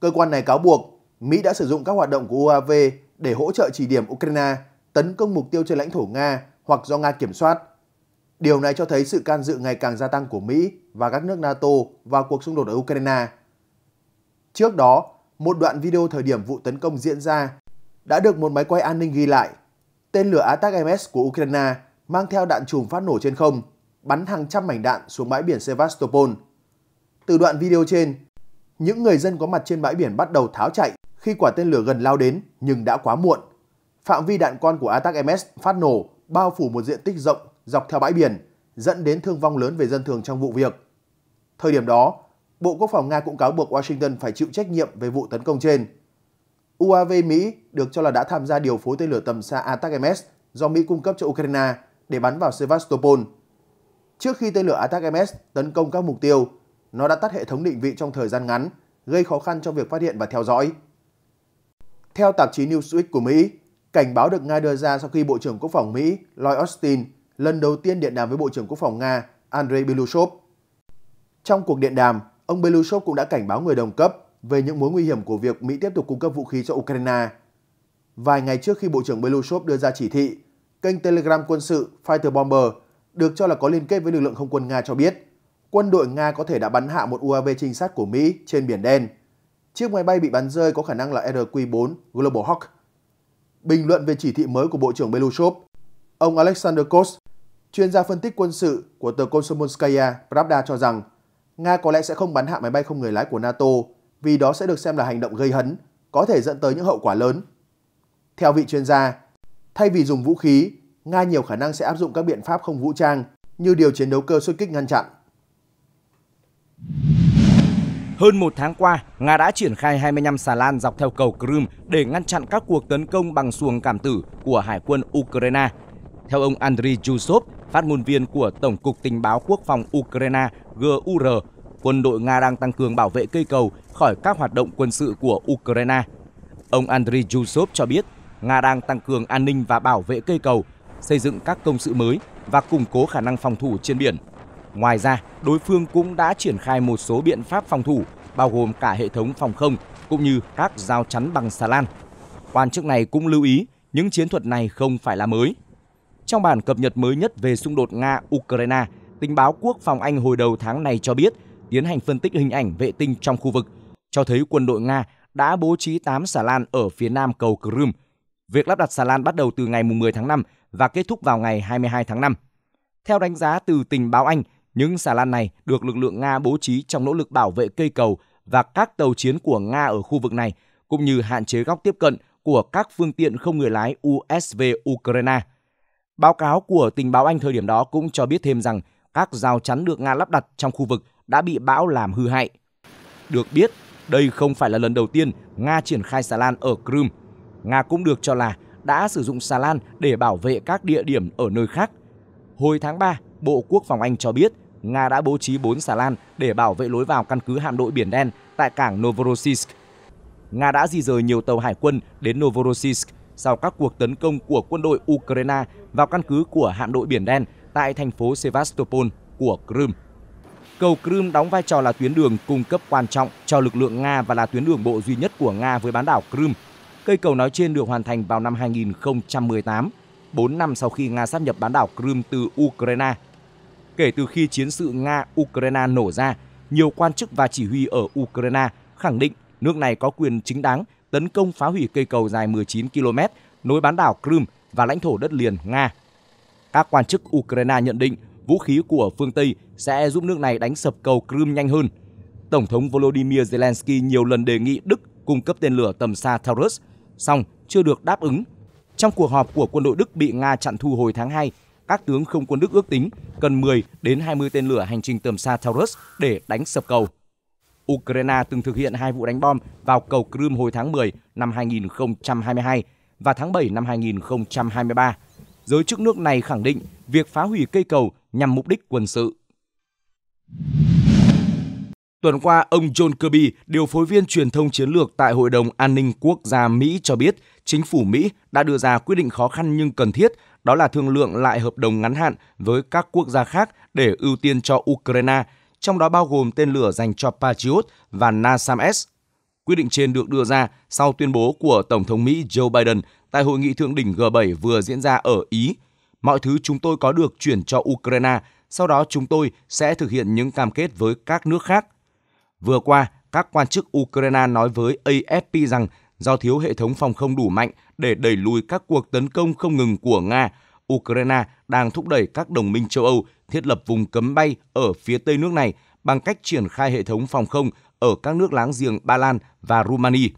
Cơ quan này cáo buộc Mỹ đã sử dụng các hoạt động của UAV để hỗ trợ chỉ điểm Ukraine tấn công mục tiêu trên lãnh thổ Nga hoặc do Nga kiểm soát. Điều này cho thấy sự can dự ngày càng gia tăng của Mỹ và các nước NATO vào cuộc xung đột ở Ukraine. Trước đó, một đoạn video thời điểm vụ tấn công diễn ra đã được một máy quay an ninh ghi lại. Tên lửa Attack MS của Ukraine mang theo đạn chùm phát nổ trên không, bắn hàng trăm mảnh đạn xuống bãi biển Sevastopol. Từ đoạn video trên, những người dân có mặt trên bãi biển bắt đầu tháo chạy khi quả tên lửa gần lao đến nhưng đã quá muộn. Phạm vi đạn con của Attack MS phát nổ bao phủ một diện tích rộng dọc theo bãi biển, dẫn đến thương vong lớn về dân thường trong vụ việc. Thời điểm đó, Bộ Quốc phòng Nga cũng cáo buộc Washington phải chịu trách nhiệm về vụ tấn công trên. UAV Mỹ được cho là đã tham gia điều phối tên lửa tầm xa ATACMS do Mỹ cung cấp cho Ukraine để bắn vào Sevastopol. Trước khi tên lửa ATACMS tấn công các mục tiêu, nó đã tắt hệ thống định vị trong thời gian ngắn, gây khó khăn trong việc phát hiện và theo dõi. Theo tạp chí Newsweek của Mỹ, cảnh báo được Nga đưa ra sau khi Bộ trưởng Quốc phòng Mỹ Lloyd Austin lần đầu tiên điện đàm với Bộ trưởng Quốc phòng Nga Andrei Belousov Trong cuộc điện đàm, Ông Belousov cũng đã cảnh báo người đồng cấp về những mối nguy hiểm của việc Mỹ tiếp tục cung cấp vũ khí cho Ukraine. Vài ngày trước khi Bộ trưởng Belousov đưa ra chỉ thị, kênh Telegram quân sự Fighter Bomber được cho là có liên kết với lực lượng không quân Nga cho biết quân đội Nga có thể đã bắn hạ một UAV trinh sát của Mỹ trên Biển Đen. Chiếc máy bay bị bắn rơi có khả năng là RQ-4 Global Hawk. Bình luận về chỉ thị mới của Bộ trưởng Belousov, ông Alexander Kos, chuyên gia phân tích quân sự của tờ Komsomolskaya Pravda cho rằng Nga có lẽ sẽ không bắn hạ máy bay không người lái của NATO vì đó sẽ được xem là hành động gây hấn, có thể dẫn tới những hậu quả lớn. Theo vị chuyên gia, thay vì dùng vũ khí, Nga nhiều khả năng sẽ áp dụng các biện pháp không vũ trang như điều chiến đấu cơ xuất kích ngăn chặn. Hơn một tháng qua, Nga đã triển khai 25 xà lan dọc theo cầu Crimea để ngăn chặn các cuộc tấn công bằng xuồng cảm tử của Hải quân Ukraine. Theo ông Andriy Yusov, Phát ngôn viên của Tổng cục Tình báo Quốc phòng Ukraine GUR, quân đội Nga đang tăng cường bảo vệ cây cầu khỏi các hoạt động quân sự của Ukraine. Ông Andriy Yusov cho biết, Nga đang tăng cường an ninh và bảo vệ cây cầu, xây dựng các công sự mới và củng cố khả năng phòng thủ trên biển. Ngoài ra, đối phương cũng đã triển khai một số biện pháp phòng thủ, bao gồm cả hệ thống phòng không cũng như các giao chắn bằng xà lan. Quan chức này cũng lưu ý, những chiến thuật này không phải là mới. Trong bản cập nhật mới nhất về xung đột Nga-Ukraine, tình báo quốc phòng Anh hồi đầu tháng này cho biết tiến hành phân tích hình ảnh vệ tinh trong khu vực, cho thấy quân đội Nga đã bố trí 8 xà lan ở phía nam cầu Crimea. Việc lắp đặt xà lan bắt đầu từ ngày 10 tháng 5 và kết thúc vào ngày 22 tháng 5. Theo đánh giá từ tình báo Anh, những xà lan này được lực lượng Nga bố trí trong nỗ lực bảo vệ cây cầu và các tàu chiến của Nga ở khu vực này, cũng như hạn chế góc tiếp cận của các phương tiện không người lái USV Ukraine – Báo cáo của tình báo Anh thời điểm đó cũng cho biết thêm rằng các rào chắn được Nga lắp đặt trong khu vực đã bị bão làm hư hại. Được biết, đây không phải là lần đầu tiên Nga triển khai xà lan ở Crimea. Nga cũng được cho là đã sử dụng xà lan để bảo vệ các địa điểm ở nơi khác. Hồi tháng 3, Bộ Quốc phòng Anh cho biết Nga đã bố trí 4 xà lan để bảo vệ lối vào căn cứ hạm đội Biển Đen tại cảng Novorossiysk. Nga đã di rời nhiều tàu hải quân đến Novorossiysk sau các cuộc tấn công của quân đội Ukraine vào căn cứ của hạm đội Biển Đen tại thành phố Sevastopol của Crimea. Cầu Crimea đóng vai trò là tuyến đường cung cấp quan trọng cho lực lượng Nga và là tuyến đường bộ duy nhất của Nga với bán đảo Crimea. Cây cầu nói trên được hoàn thành vào năm 2018, 4 năm sau khi Nga sáp nhập bán đảo Crimea từ Ukraine. Kể từ khi chiến sự Nga-Ukraine nổ ra, nhiều quan chức và chỉ huy ở Ukraine khẳng định nước này có quyền chính đáng tấn công phá hủy cây cầu dài 19 km nối bán đảo Crimea và lãnh thổ đất liền Nga. Các quan chức Ukraine nhận định vũ khí của phương Tây sẽ giúp nước này đánh sập cầu Crimea nhanh hơn. Tổng thống Volodymyr Zelensky nhiều lần đề nghị Đức cung cấp tên lửa tầm xa Taurus, song chưa được đáp ứng. Trong cuộc họp của quân đội Đức bị Nga chặn thu hồi tháng 2, các tướng không quân Đức ước tính cần 10 đến 20 tên lửa hành trình tầm xa Taurus để đánh sập cầu. Ukraine từng thực hiện hai vụ đánh bom vào cầu Crimea hồi tháng 10 năm 2022 và tháng 7 năm 2023. Giới chức nước này khẳng định việc phá hủy cây cầu nhằm mục đích quân sự. Tuần qua, ông John Kirby, điều phối viên truyền thông chiến lược tại Hội đồng An ninh Quốc gia Mỹ cho biết chính phủ Mỹ đã đưa ra quyết định khó khăn nhưng cần thiết, đó là thương lượng lại hợp đồng ngắn hạn với các quốc gia khác để ưu tiên cho Ukraine trong đó bao gồm tên lửa dành cho Patriot và NASAMS. Quyết định trên được đưa ra sau tuyên bố của Tổng thống Mỹ Joe Biden tại hội nghị thượng đỉnh G7 vừa diễn ra ở Ý. Mọi thứ chúng tôi có được chuyển cho Ukraine, sau đó chúng tôi sẽ thực hiện những cam kết với các nước khác. Vừa qua, các quan chức Ukraine nói với AFP rằng do thiếu hệ thống phòng không đủ mạnh để đẩy lùi các cuộc tấn công không ngừng của Nga, Ukraine đang thúc đẩy các đồng minh châu Âu thiết lập vùng cấm bay ở phía tây nước này bằng cách triển khai hệ thống phòng không ở các nước láng giềng Ba Lan và Rumani.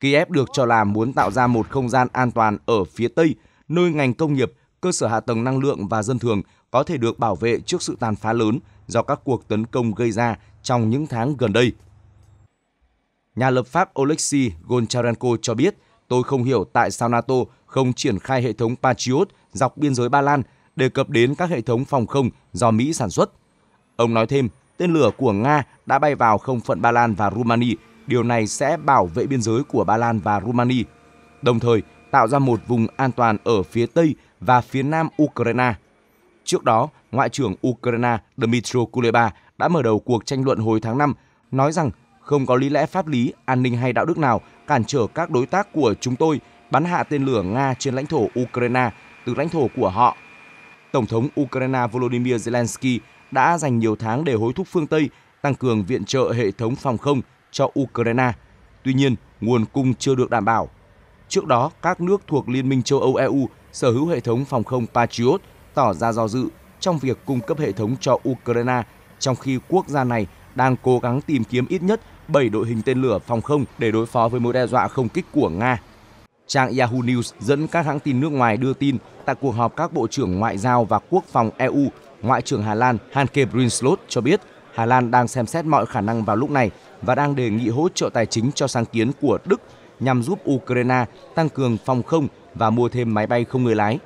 Kiev được cho là muốn tạo ra một không gian an toàn ở phía Tây, nơi ngành công nghiệp, cơ sở hạ tầng năng lượng và dân thường có thể được bảo vệ trước sự tàn phá lớn do các cuộc tấn công gây ra trong những tháng gần đây. Nhà lập pháp Oleksiy Goncharenko cho biết, tôi không hiểu tại sao NATO không triển khai hệ thống Patriot dọc biên giới Ba Lan đề cập đến các hệ thống phòng không do Mỹ sản xuất. Ông nói thêm, tên lửa của Nga đã bay vào không phận Ba Lan và Rumani, điều này sẽ bảo vệ biên giới của Ba Lan và Rumani, đồng thời tạo ra một vùng an toàn ở phía Tây và phía Nam Ukraine. Trước đó, Ngoại trưởng Ukraine Dmytro Kuleba đã mở đầu cuộc tranh luận hồi tháng 5, nói rằng không có lý lẽ pháp lý, an ninh hay đạo đức nào cản trở các đối tác của chúng tôi bắn hạ tên lửa Nga trên lãnh thổ Ukraine từ lãnh thổ của họ Tổng thống Ukraine Volodymyr Zelensky đã dành nhiều tháng để hối thúc phương Tây tăng cường viện trợ hệ thống phòng không cho Ukraine. Tuy nhiên, nguồn cung chưa được đảm bảo. Trước đó, các nước thuộc Liên minh châu Âu EU sở hữu hệ thống phòng không Patriot tỏ ra do dự trong việc cung cấp hệ thống cho Ukraine, trong khi quốc gia này đang cố gắng tìm kiếm ít nhất 7 đội hình tên lửa phòng không để đối phó với mối đe dọa không kích của Nga Trang Yahoo News dẫn các hãng tin nước ngoài đưa tin tại cuộc họp các bộ trưởng ngoại giao và quốc phòng EU, Ngoại trưởng Hà Lan Hanke Brinslot cho biết Hà Lan đang xem xét mọi khả năng vào lúc này và đang đề nghị hỗ trợ tài chính cho sáng kiến của Đức nhằm giúp Ukraine tăng cường phòng không và mua thêm máy bay không người lái.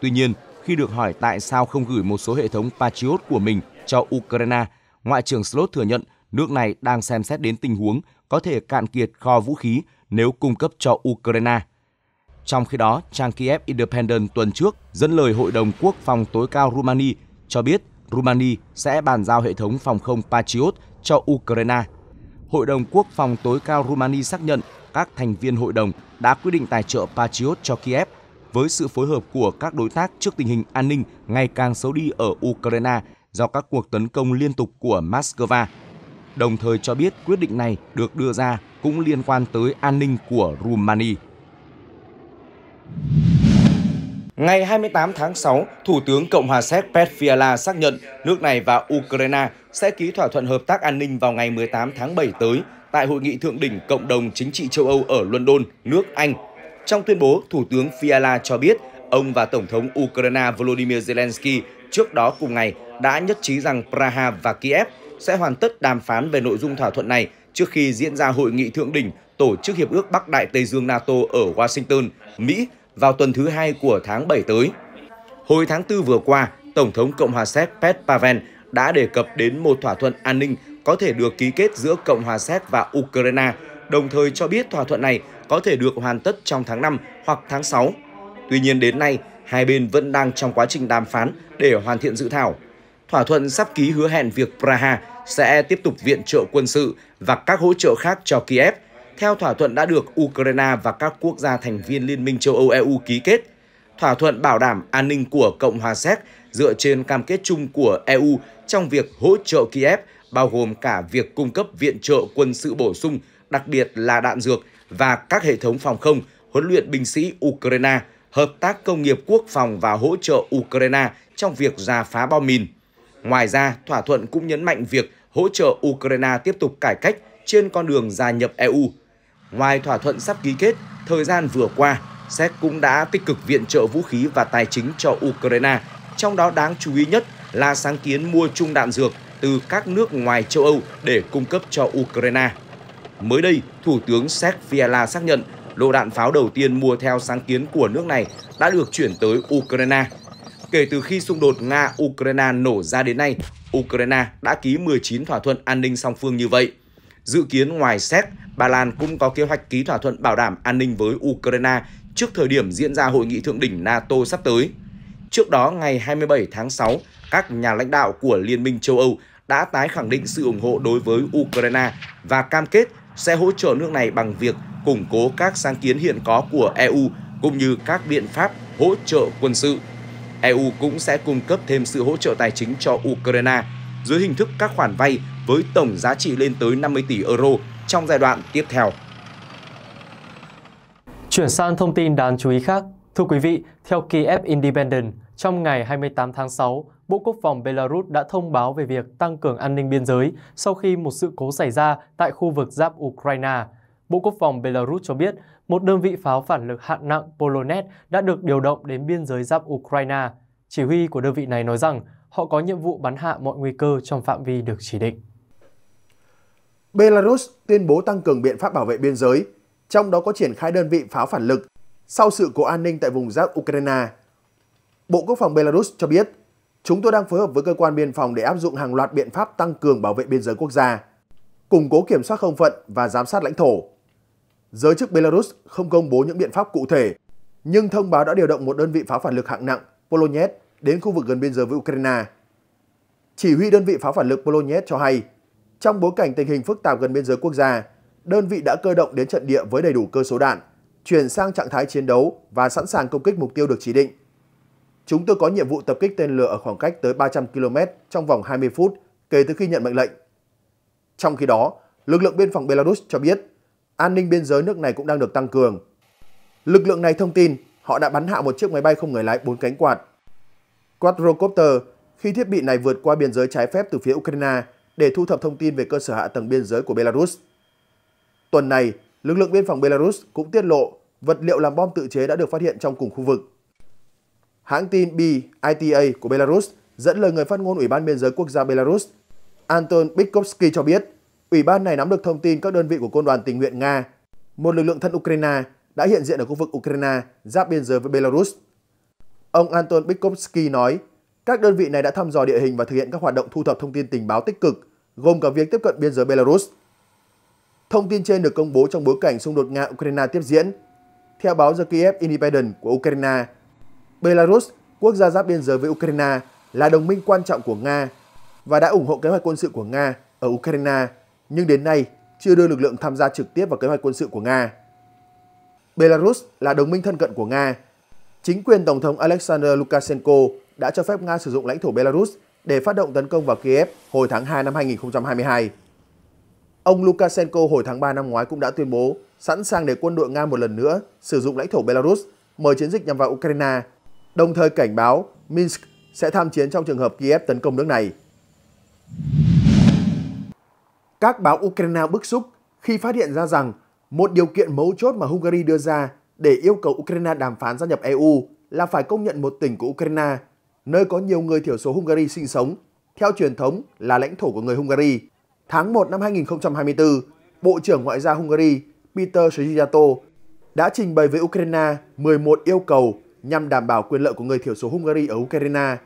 Tuy nhiên, khi được hỏi tại sao không gửi một số hệ thống Patriot của mình cho Ukraine, Ngoại trưởng Slot thừa nhận nước này đang xem xét đến tình huống có thể cạn kiệt kho vũ khí nếu cung cấp cho Ukraine. Trong khi đó, trang Kiev Independent tuần trước dẫn lời Hội đồng Quốc phòng tối cao Rumani cho biết Rumani sẽ bàn giao hệ thống phòng không Patriot cho Ukraine. Hội đồng Quốc phòng tối cao Rumani xác nhận các thành viên hội đồng đã quyết định tài trợ Patriot cho Kiev với sự phối hợp của các đối tác trước tình hình an ninh ngày càng xấu đi ở Ukraine do các cuộc tấn công liên tục của Moscow. Đồng thời cho biết quyết định này được đưa ra cũng liên quan tới an ninh của Rumani. Ngày 28 tháng 6, Thủ tướng Cộng hòa Séc Petr Fiala xác nhận nước này và Ukraine sẽ ký thỏa thuận hợp tác an ninh vào ngày 18 tháng 7 tới tại Hội nghị Thượng đỉnh Cộng đồng Chính trị châu Âu ở London, nước Anh. Trong tuyên bố, Thủ tướng Fiala cho biết ông và Tổng thống Ukraine Volodymyr Zelensky trước đó cùng ngày đã nhất trí rằng Praha và Kiev sẽ hoàn tất đàm phán về nội dung thỏa thuận này trước khi diễn ra hội nghị thượng đỉnh tổ chức Hiệp ước Bắc Đại Tây Dương NATO ở Washington, Mỹ vào tuần thứ hai của tháng 7 tới. Hồi tháng 4 vừa qua, Tổng thống Cộng hòa Séc Pet Pavel đã đề cập đến một thỏa thuận an ninh có thể được ký kết giữa Cộng hòa Séc và Ukraine, đồng thời cho biết thỏa thuận này có thể được hoàn tất trong tháng 5 hoặc tháng 6. Tuy nhiên đến nay, hai bên vẫn đang trong quá trình đàm phán để hoàn thiện dự thảo. Thỏa thuận sắp ký hứa hẹn việc Praha sẽ tiếp tục viện trợ quân sự và các hỗ trợ khác cho Kiev – theo thỏa thuận đã được Ukraine và các quốc gia thành viên Liên minh châu Âu EU ký kết. Thỏa thuận bảo đảm an ninh của Cộng hòa Séc dựa trên cam kết chung của EU trong việc hỗ trợ Kiev, bao gồm cả việc cung cấp viện trợ quân sự bổ sung, đặc biệt là đạn dược và các hệ thống phòng không, huấn luyện binh sĩ Ukraine, hợp tác công nghiệp quốc phòng và hỗ trợ Ukraine trong việc ra phá bom mìn. Ngoài ra, thỏa thuận cũng nhấn mạnh việc hỗ trợ Ukraine tiếp tục cải cách trên con đường gia nhập EU, Ngoài thỏa thuận sắp ký kết, thời gian vừa qua, Séc cũng đã tích cực viện trợ vũ khí và tài chính cho Ukraine, trong đó đáng chú ý nhất là sáng kiến mua chung đạn dược từ các nước ngoài châu Âu để cung cấp cho Ukraine. Mới đây, Thủ tướng Séc Fiala xác nhận lô đạn pháo đầu tiên mua theo sáng kiến của nước này đã được chuyển tới Ukraine. Kể từ khi xung đột Nga-Ukraine nổ ra đến nay, Ukraine đã ký 19 thỏa thuận an ninh song phương như vậy. Dự kiến ngoài Séc, Ba Lan cũng có kế hoạch ký thỏa thuận bảo đảm an ninh với Ukraine trước thời điểm diễn ra hội nghị thượng đỉnh NATO sắp tới. Trước đó, ngày 27 tháng 6, các nhà lãnh đạo của Liên minh châu Âu đã tái khẳng định sự ủng hộ đối với Ukraine và cam kết sẽ hỗ trợ nước này bằng việc củng cố các sáng kiến hiện có của EU cũng như các biện pháp hỗ trợ quân sự. EU cũng sẽ cung cấp thêm sự hỗ trợ tài chính cho Ukraine dưới hình thức các khoản vay với tổng giá trị lên tới 50 tỷ euro trong giai đoạn tiếp theo. Chuyển sang thông tin đáng chú ý khác. Thưa quý vị, theo Kiev Independent, trong ngày 28 tháng 6, Bộ Quốc phòng Belarus đã thông báo về việc tăng cường an ninh biên giới sau khi một sự cố xảy ra tại khu vực giáp Ukraine. Bộ Quốc phòng Belarus cho biết một đơn vị pháo phản lực hạng nặng Polonet đã được điều động đến biên giới giáp Ukraine. Chỉ huy của đơn vị này nói rằng họ có nhiệm vụ bắn hạ mọi nguy cơ trong phạm vi được chỉ định. Belarus tuyên bố tăng cường biện pháp bảo vệ biên giới, trong đó có triển khai đơn vị pháo phản lực sau sự cố an ninh tại vùng giáp Ukraine. Bộ Quốc phòng Belarus cho biết, chúng tôi đang phối hợp với cơ quan biên phòng để áp dụng hàng loạt biện pháp tăng cường bảo vệ biên giới quốc gia, củng cố kiểm soát không phận và giám sát lãnh thổ. Giới chức Belarus không công bố những biện pháp cụ thể, nhưng thông báo đã điều động một đơn vị pháo phản lực hạng nặng Polonet đến khu vực gần biên giới với Ukraine. Chỉ huy đơn vị pháo phản lực Polonet cho hay, trong bối cảnh tình hình phức tạp gần biên giới quốc gia, đơn vị đã cơ động đến trận địa với đầy đủ cơ số đạn, chuyển sang trạng thái chiến đấu và sẵn sàng công kích mục tiêu được chỉ định. Chúng tôi có nhiệm vụ tập kích tên lửa ở khoảng cách tới 300 km trong vòng 20 phút kể từ khi nhận mệnh lệnh. Trong khi đó, lực lượng biên phòng Belarus cho biết an ninh biên giới nước này cũng đang được tăng cường. Lực lượng này thông tin họ đã bắn hạ một chiếc máy bay không người lái bốn cánh quạt. Quadrocopter, khi thiết bị này vượt qua biên giới trái phép từ phía Ukraine, để thu thập thông tin về cơ sở hạ tầng biên giới của Belarus. Tuần này, lực lượng biên phòng Belarus cũng tiết lộ vật liệu làm bom tự chế đã được phát hiện trong cùng khu vực. Hãng tin BITA của Belarus dẫn lời người phát ngôn Ủy ban biên giới quốc gia Belarus, Anton Bikovsky cho biết, ủy ban này nắm được thông tin các đơn vị của Quân đoàn tình nguyện Nga, một lực lượng thân Ukraine đã hiện diện ở khu vực Ukraine giáp biên giới với Belarus. Ông Anton Bikovsky nói, các đơn vị này đã thăm dò địa hình và thực hiện các hoạt động thu thập thông tin tình báo tích cực gồm cả việc tiếp cận biên giới Belarus. Thông tin trên được công bố trong bối cảnh xung đột Nga-Ukraine tiếp diễn. Theo báo The Kiev Independent của Ukraine, Belarus, quốc gia giáp biên giới với Ukraine, là đồng minh quan trọng của Nga và đã ủng hộ kế hoạch quân sự của Nga ở Ukraine, nhưng đến nay chưa đưa lực lượng tham gia trực tiếp vào kế hoạch quân sự của Nga. Belarus là đồng minh thân cận của Nga. Chính quyền Tổng thống Alexander Lukashenko đã cho phép Nga sử dụng lãnh thổ Belarus để phát động tấn công vào Kiev hồi tháng 2 năm 2022. Ông Lukashenko hồi tháng 3 năm ngoái cũng đã tuyên bố sẵn sàng để quân đội Nga một lần nữa sử dụng lãnh thổ Belarus mở chiến dịch nhằm vào Ukraine, đồng thời cảnh báo Minsk sẽ tham chiến trong trường hợp Kiev tấn công nước này. Các báo Ukraine bức xúc khi phát hiện ra rằng một điều kiện mấu chốt mà Hungary đưa ra để yêu cầu Ukraine đàm phán gia nhập EU là phải công nhận một tỉnh của Ukraine nơi có nhiều người thiểu số Hungary sinh sống, theo truyền thống là lãnh thổ của người Hungary. Tháng 1 năm 2024, Bộ trưởng Ngoại giao Hungary Peter Szijjato đã trình bày với Ukraine 11 yêu cầu nhằm đảm bảo quyền lợi của người thiểu số Hungary ở Ukraine.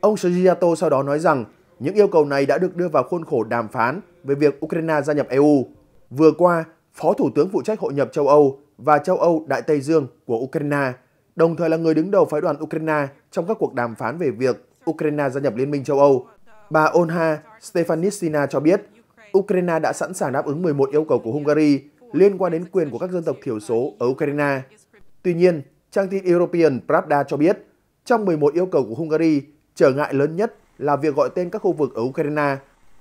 Ông Szijjato sau đó nói rằng những yêu cầu này đã được đưa vào khuôn khổ đàm phán về việc Ukraine gia nhập EU. Vừa qua, Phó Thủ tướng phụ trách hội nhập châu Âu và châu Âu Đại Tây Dương của Ukraine đồng thời là người đứng đầu phái đoàn Ukraine trong các cuộc đàm phán về việc Ukraine gia nhập Liên minh châu Âu. Bà Olha Stefanitsina cho biết, Ukraine đã sẵn sàng đáp ứng 11 yêu cầu của Hungary liên quan đến quyền của các dân tộc thiểu số ở Ukraine. Tuy nhiên, trang tin European Pravda cho biết, trong 11 yêu cầu của Hungary, trở ngại lớn nhất là việc gọi tên các khu vực ở Ukraine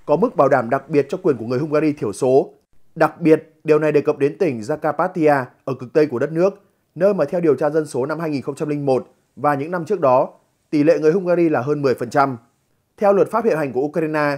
có mức bảo đảm đặc biệt cho quyền của người Hungary thiểu số. Đặc biệt, điều này đề cập đến tỉnh Zakarpattia ở cực Tây của đất nước, nơi mà theo điều tra dân số năm 2001 và những năm trước đó, tỷ lệ người Hungary là hơn 10%. Theo luật pháp hiện hành của Ukraine,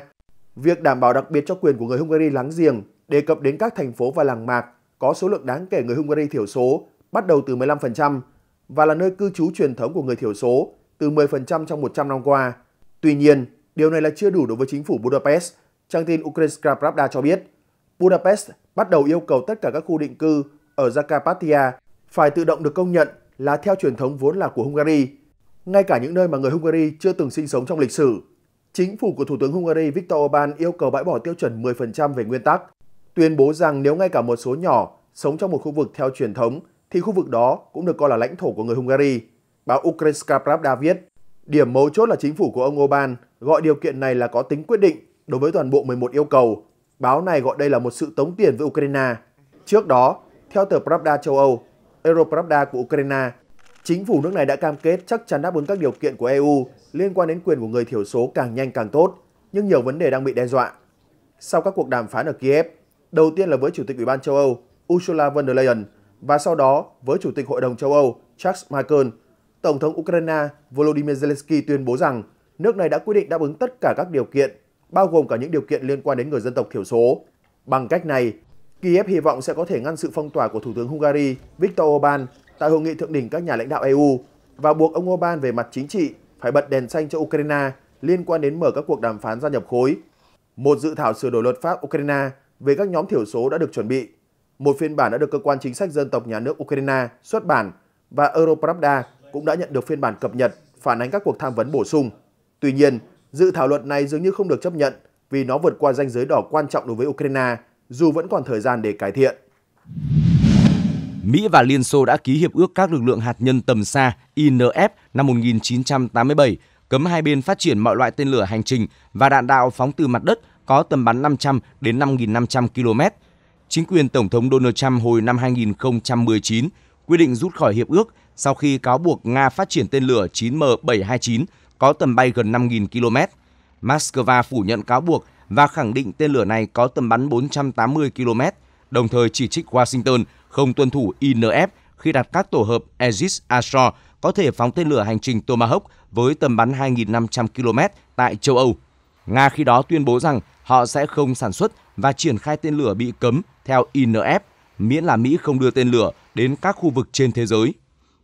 việc đảm bảo đặc biệt cho quyền của người Hungary láng giềng đề cập đến các thành phố và làng mạc có số lượng đáng kể người Hungary thiểu số bắt đầu từ 15% và là nơi cư trú truyền thống của người thiểu số từ 10% trong 100 năm qua. Tuy nhiên, điều này là chưa đủ đối với chính phủ Budapest, trang tin Ukrainska Pravda cho biết. Budapest bắt đầu yêu cầu tất cả các khu định cư ở Zakarpattia phải tự động được công nhận là theo truyền thống vốn là của Hungary, ngay cả những nơi mà người Hungary chưa từng sinh sống trong lịch sử. Chính phủ của Thủ tướng Hungary Viktor Orbán yêu cầu bãi bỏ tiêu chuẩn 10% về nguyên tắc, tuyên bố rằng nếu ngay cả một số nhỏ sống trong một khu vực theo truyền thống thì khu vực đó cũng được coi là lãnh thổ của người Hungary. Báo Ukrainska Pravda viết, điểm mấu chốt là chính phủ của ông Orbán gọi điều kiện này là có tính quyết định đối với toàn bộ 11 yêu cầu. Báo này gọi đây là một sự tống tiền với Ukraine. Trước đó, theo tờ Pravda châu Âu, Europravda của Ukraine, chính phủ nước này đã cam kết chắc chắn đáp ứng các điều kiện của EU liên quan đến quyền của người thiểu số càng nhanh càng tốt, nhưng nhiều vấn đề đang bị đe dọa. Sau các cuộc đàm phán ở Kiev, đầu tiên là với Chủ tịch Ủy ban châu Âu Ursula von der Leyen và sau đó với Chủ tịch Hội đồng châu Âu Charles Michel, Tổng thống Ukraine Volodymyr Zelensky tuyên bố rằng nước này đã quyết định đáp ứng tất cả các điều kiện, bao gồm cả những điều kiện liên quan đến người dân tộc thiểu số. Bằng cách này, Kiev hy vọng sẽ có thể ngăn sự phong tỏa của Thủ tướng Hungary Viktor Orbán tại hội nghị thượng đỉnh các nhà lãnh đạo EU và buộc ông Orbán về mặt chính trị phải bật đèn xanh cho Ukraine liên quan đến mở các cuộc đàm phán gia nhập khối. Một dự thảo sửa đổi luật pháp Ukraine về các nhóm thiểu số đã được chuẩn bị. Một phiên bản đã được Cơ quan Chính sách Dân tộc Nhà nước Ukraine xuất bản và Europravda cũng đã nhận được phiên bản cập nhật phản ánh các cuộc tham vấn bổ sung. Tuy nhiên, dự thảo luật này dường như không được chấp nhận vì nó vượt qua ranh giới đỏ quan trọng đối với Ukraine dù vẫn còn thời gian để cải thiện. Mỹ và Liên Xô đã ký hiệp ước các lực lượng hạt nhân tầm xa INF năm 1987, cấm hai bên phát triển mọi loại tên lửa hành trình và đạn đạo phóng từ mặt đất có tầm bắn 500 đến 5.500 km. Chính quyền Tổng thống Donald Trump hồi năm 2019 quyết định rút khỏi hiệp ước sau khi cáo buộc Nga phát triển tên lửa 9M729 có tầm bay gần 5.000 km. Moscow phủ nhận cáo buộc và khẳng định tên lửa này có tầm bắn 480 km, đồng thời chỉ trích Washington không tuân thủ INF khi đặt các tổ hợp Aegis Ashore có thể phóng tên lửa hành trình Tomahawk với tầm bắn 2.500 km tại châu Âu. Nga khi đó tuyên bố rằng họ sẽ không sản xuất và triển khai tên lửa bị cấm theo INF, miễn là Mỹ không đưa tên lửa đến các khu vực trên thế giới.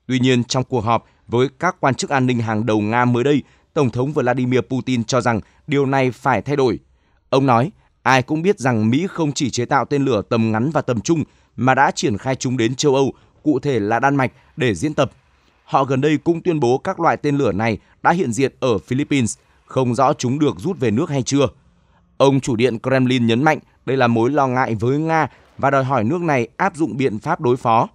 Tuy nhiên, trong cuộc họp với các quan chức an ninh hàng đầu Nga mới đây, Tổng thống Vladimir Putin cho rằng điều này phải thay đổi – Ông nói, ai cũng biết rằng Mỹ không chỉ chế tạo tên lửa tầm ngắn và tầm trung mà đã triển khai chúng đến châu Âu, cụ thể là Đan Mạch để diễn tập. Họ gần đây cũng tuyên bố các loại tên lửa này đã hiện diện ở Philippines, không rõ chúng được rút về nước hay chưa. Ông chủ điện Kremlin nhấn mạnh đây là mối lo ngại với Nga và đòi hỏi nước này áp dụng biện pháp đối phó.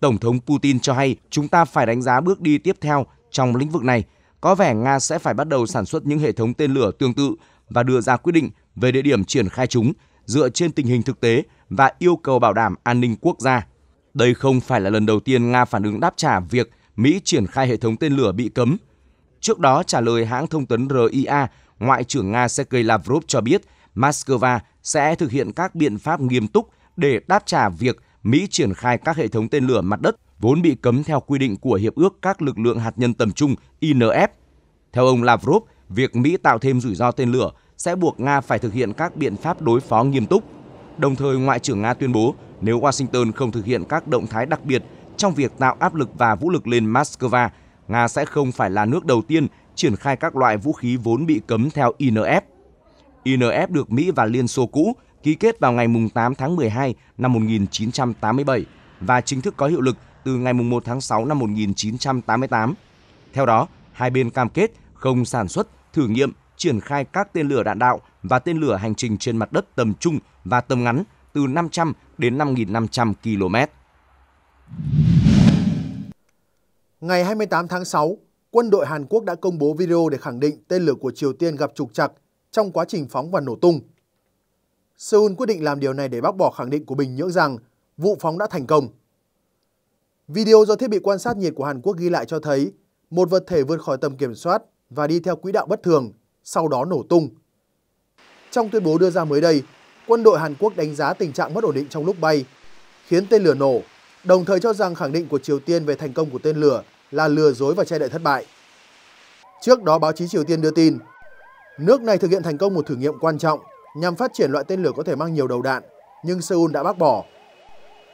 Tổng thống Putin cho hay chúng ta phải đánh giá bước đi tiếp theo trong lĩnh vực này. Có vẻ Nga sẽ phải bắt đầu sản xuất những hệ thống tên lửa tương tự và đưa ra quyết định về địa điểm triển khai chúng dựa trên tình hình thực tế và yêu cầu bảo đảm an ninh quốc gia. Đây không phải là lần đầu tiên Nga phản ứng đáp trả việc Mỹ triển khai hệ thống tên lửa bị cấm. Trước đó trả lời hãng thông tấn RIA, Ngoại trưởng Nga Sergei Lavrov cho biết Moscow sẽ thực hiện các biện pháp nghiêm túc để đáp trả việc Mỹ triển khai các hệ thống tên lửa mặt đất vốn bị cấm theo quy định của Hiệp ước các lực lượng hạt nhân tầm trung INF. Theo ông Lavrov, việc Mỹ tạo thêm rủi ro tên lửa sẽ buộc Nga phải thực hiện các biện pháp đối phó nghiêm túc. Đồng thời, Ngoại trưởng Nga tuyên bố nếu Washington không thực hiện các động thái đặc biệt trong việc tạo áp lực và vũ lực lên Moscow, Nga sẽ không phải là nước đầu tiên triển khai các loại vũ khí vốn bị cấm theo INF. INF được Mỹ và Liên Xô cũ ký kết vào ngày 8 tháng 12 năm 1987 và chính thức có hiệu lực từ ngày 1 tháng 6 năm 1988. Theo đó, hai bên cam kết không sản xuất, thử nghiệm triển khai các tên lửa đạn đạo và tên lửa hành trình trên mặt đất tầm trung và tầm ngắn từ 500 đến 5.500 km. Ngày 28 tháng 6, quân đội Hàn Quốc đã công bố video để khẳng định tên lửa của Triều Tiên gặp trục trặc trong quá trình phóng và nổ tung. Seoul quyết định làm điều này để bác bỏ khẳng định của Bình Nhưỡng rằng vụ phóng đã thành công. Video do thiết bị quan sát nhiệt của Hàn Quốc ghi lại cho thấy một vật thể vượt khỏi tầm kiểm soát và đi theo quỹ đạo bất thường sau đó nổ tung. Trong tuyên bố đưa ra mới đây, quân đội Hàn Quốc đánh giá tình trạng mất ổn định trong lúc bay, khiến tên lửa nổ, đồng thời cho rằng khẳng định của Triều Tiên về thành công của tên lửa là lừa dối và che đậy thất bại. Trước đó báo chí Triều Tiên đưa tin, nước này thực hiện thành công một thử nghiệm quan trọng nhằm phát triển loại tên lửa có thể mang nhiều đầu đạn, nhưng Seoul đã bác bỏ.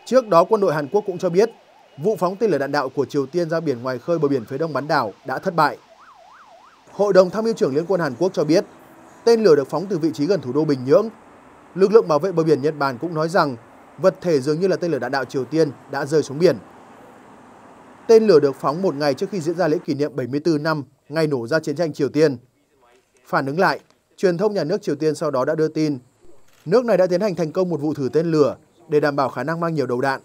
Trước đó quân đội Hàn Quốc cũng cho biết, vụ phóng tên lửa đạn đạo của Triều Tiên ra biển ngoài khơi bờ biển phía đông bán đảo đã thất bại. Hội đồng tham mưu trưởng Liên quân Hàn Quốc cho biết tên lửa được phóng từ vị trí gần thủ đô Bình Nhưỡng. Lực lượng bảo vệ bờ biển Nhật Bản cũng nói rằng vật thể dường như là tên lửa đạn đạo Triều Tiên đã rơi xuống biển. Tên lửa được phóng một ngày trước khi diễn ra lễ kỷ niệm 74 năm ngày nổ ra chiến tranh Triều Tiên. Phản ứng lại, truyền thông nhà nước Triều Tiên sau đó đã đưa tin nước này đã tiến hành thành công một vụ thử tên lửa để đảm bảo khả năng mang nhiều đầu đạn.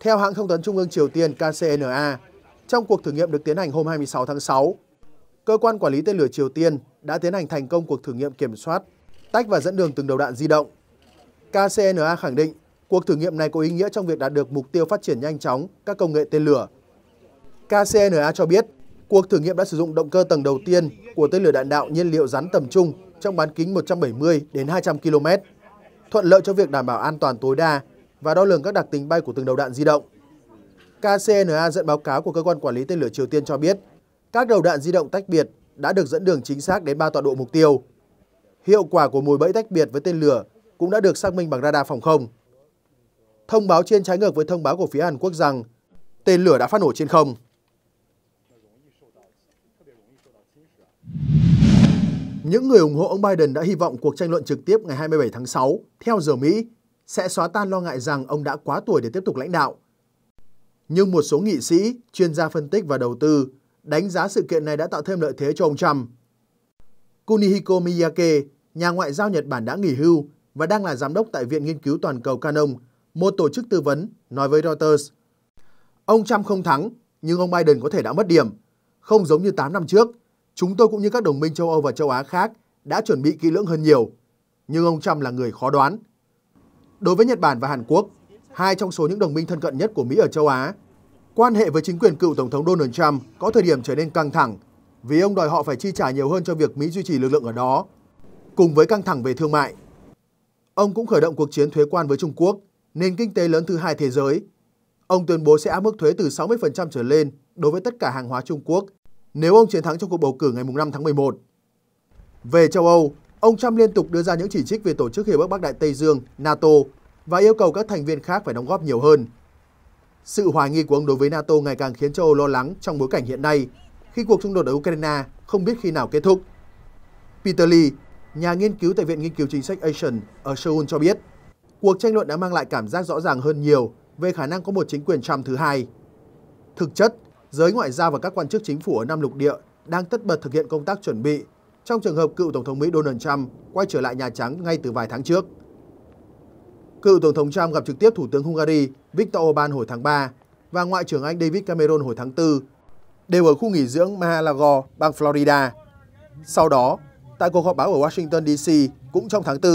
Theo hãng thông tấn Trung ương Triều Tiên KCNA, trong cuộc thử nghiệm được tiến hành hôm 26 tháng 6, cơ quan quản lý tên lửa Triều Tiên đã tiến hành thành công cuộc thử nghiệm kiểm soát, tách và dẫn đường từng đầu đạn di động. KCNA khẳng định cuộc thử nghiệm này có ý nghĩa trong việc đạt được mục tiêu phát triển nhanh chóng các công nghệ tên lửa. KCNA cho biết cuộc thử nghiệm đã sử dụng động cơ tầng đầu tiên của tên lửa đạn đạo nhiên liệu rắn tầm trung trong bán kính 170 đến 200 km, thuận lợi cho việc đảm bảo an toàn tối đa và đo lường các đặc tính bay của từng đầu đạn di động. KCNA dẫn báo cáo của cơ quan quản lý tên lửa Triều Tiên cho biết các đầu đạn di động tách biệt đã được dẫn đường chính xác đến ba tọa độ mục tiêu. Hiệu quả của mồi bẫy tách biệt với tên lửa cũng đã được xác minh bằng radar phòng không. Thông báo trên trái ngược với thông báo của phía Hàn Quốc rằng tên lửa đã phát nổ trên không. Những người ủng hộ ông Biden đã hy vọng cuộc tranh luận trực tiếp ngày 27 tháng 6 theo giờ Mỹ sẽ xóa tan lo ngại rằng ông đã quá tuổi để tiếp tục lãnh đạo. Nhưng một số nghị sĩ, chuyên gia phân tích và đầu tư đánh giá sự kiện này đã tạo thêm lợi thế cho ông Trump. Kunihiko Miyake, nhà ngoại giao Nhật Bản đã nghỉ hưu và đang là giám đốc tại Viện Nghiên cứu Toàn cầu Canon, một tổ chức tư vấn, nói với Reuters. Ông Trump không thắng, nhưng ông Biden có thể đã mất điểm. Không giống như 8 năm trước, chúng tôi cũng như các đồng minh châu Âu và châu Á khác đã chuẩn bị kỹ lưỡng hơn nhiều. Nhưng ông Trump là người khó đoán. Đối với Nhật Bản và Hàn Quốc, hai trong số những đồng minh thân cận nhất của Mỹ ở châu Á, Quan hệ với chính quyền cựu Tổng thống Donald Trump có thời điểm trở nên căng thẳng vì ông đòi họ phải chi trả nhiều hơn cho việc Mỹ duy trì lực lượng ở đó, cùng với căng thẳng về thương mại. Ông cũng khởi động cuộc chiến thuế quan với Trung Quốc, nền kinh tế lớn thứ hai thế giới. Ông tuyên bố sẽ áp mức thuế từ 60% trở lên đối với tất cả hàng hóa Trung Quốc nếu ông chiến thắng trong cuộc bầu cử ngày 5 tháng 11. Về châu Âu, ông Trump liên tục đưa ra những chỉ trích về Tổ chức Hiệp ước Bắc Đại Tây Dương, NATO và yêu cầu các thành viên khác phải đóng góp nhiều hơn – sự hoài nghi của ông đối với NATO ngày càng khiến châu Âu lo lắng trong bối cảnh hiện nay, khi cuộc xung đột ở Ukraine không biết khi nào kết thúc. Peter Lee, nhà nghiên cứu tại Viện Nghiên cứu Chính sách Asian ở Seoul cho biết, cuộc tranh luận đã mang lại cảm giác rõ ràng hơn nhiều về khả năng có một chính quyền Trump thứ hai. Thực chất, giới ngoại giao và các quan chức chính phủ ở Nam lục địa đang tất bật thực hiện công tác chuẩn bị trong trường hợp cựu Tổng thống Mỹ Donald Trump quay trở lại Nhà Trắng ngay từ vài tháng trước. Cựu Tổng thống Trump gặp trực tiếp Thủ tướng Hungary Viktor Orbán hồi tháng 3 và Ngoại trưởng Anh David Cameron hồi tháng 4, đều ở khu nghỉ dưỡng Mar-a-Lago, bang Florida. Sau đó, tại cuộc họp báo ở Washington DC cũng trong tháng 4,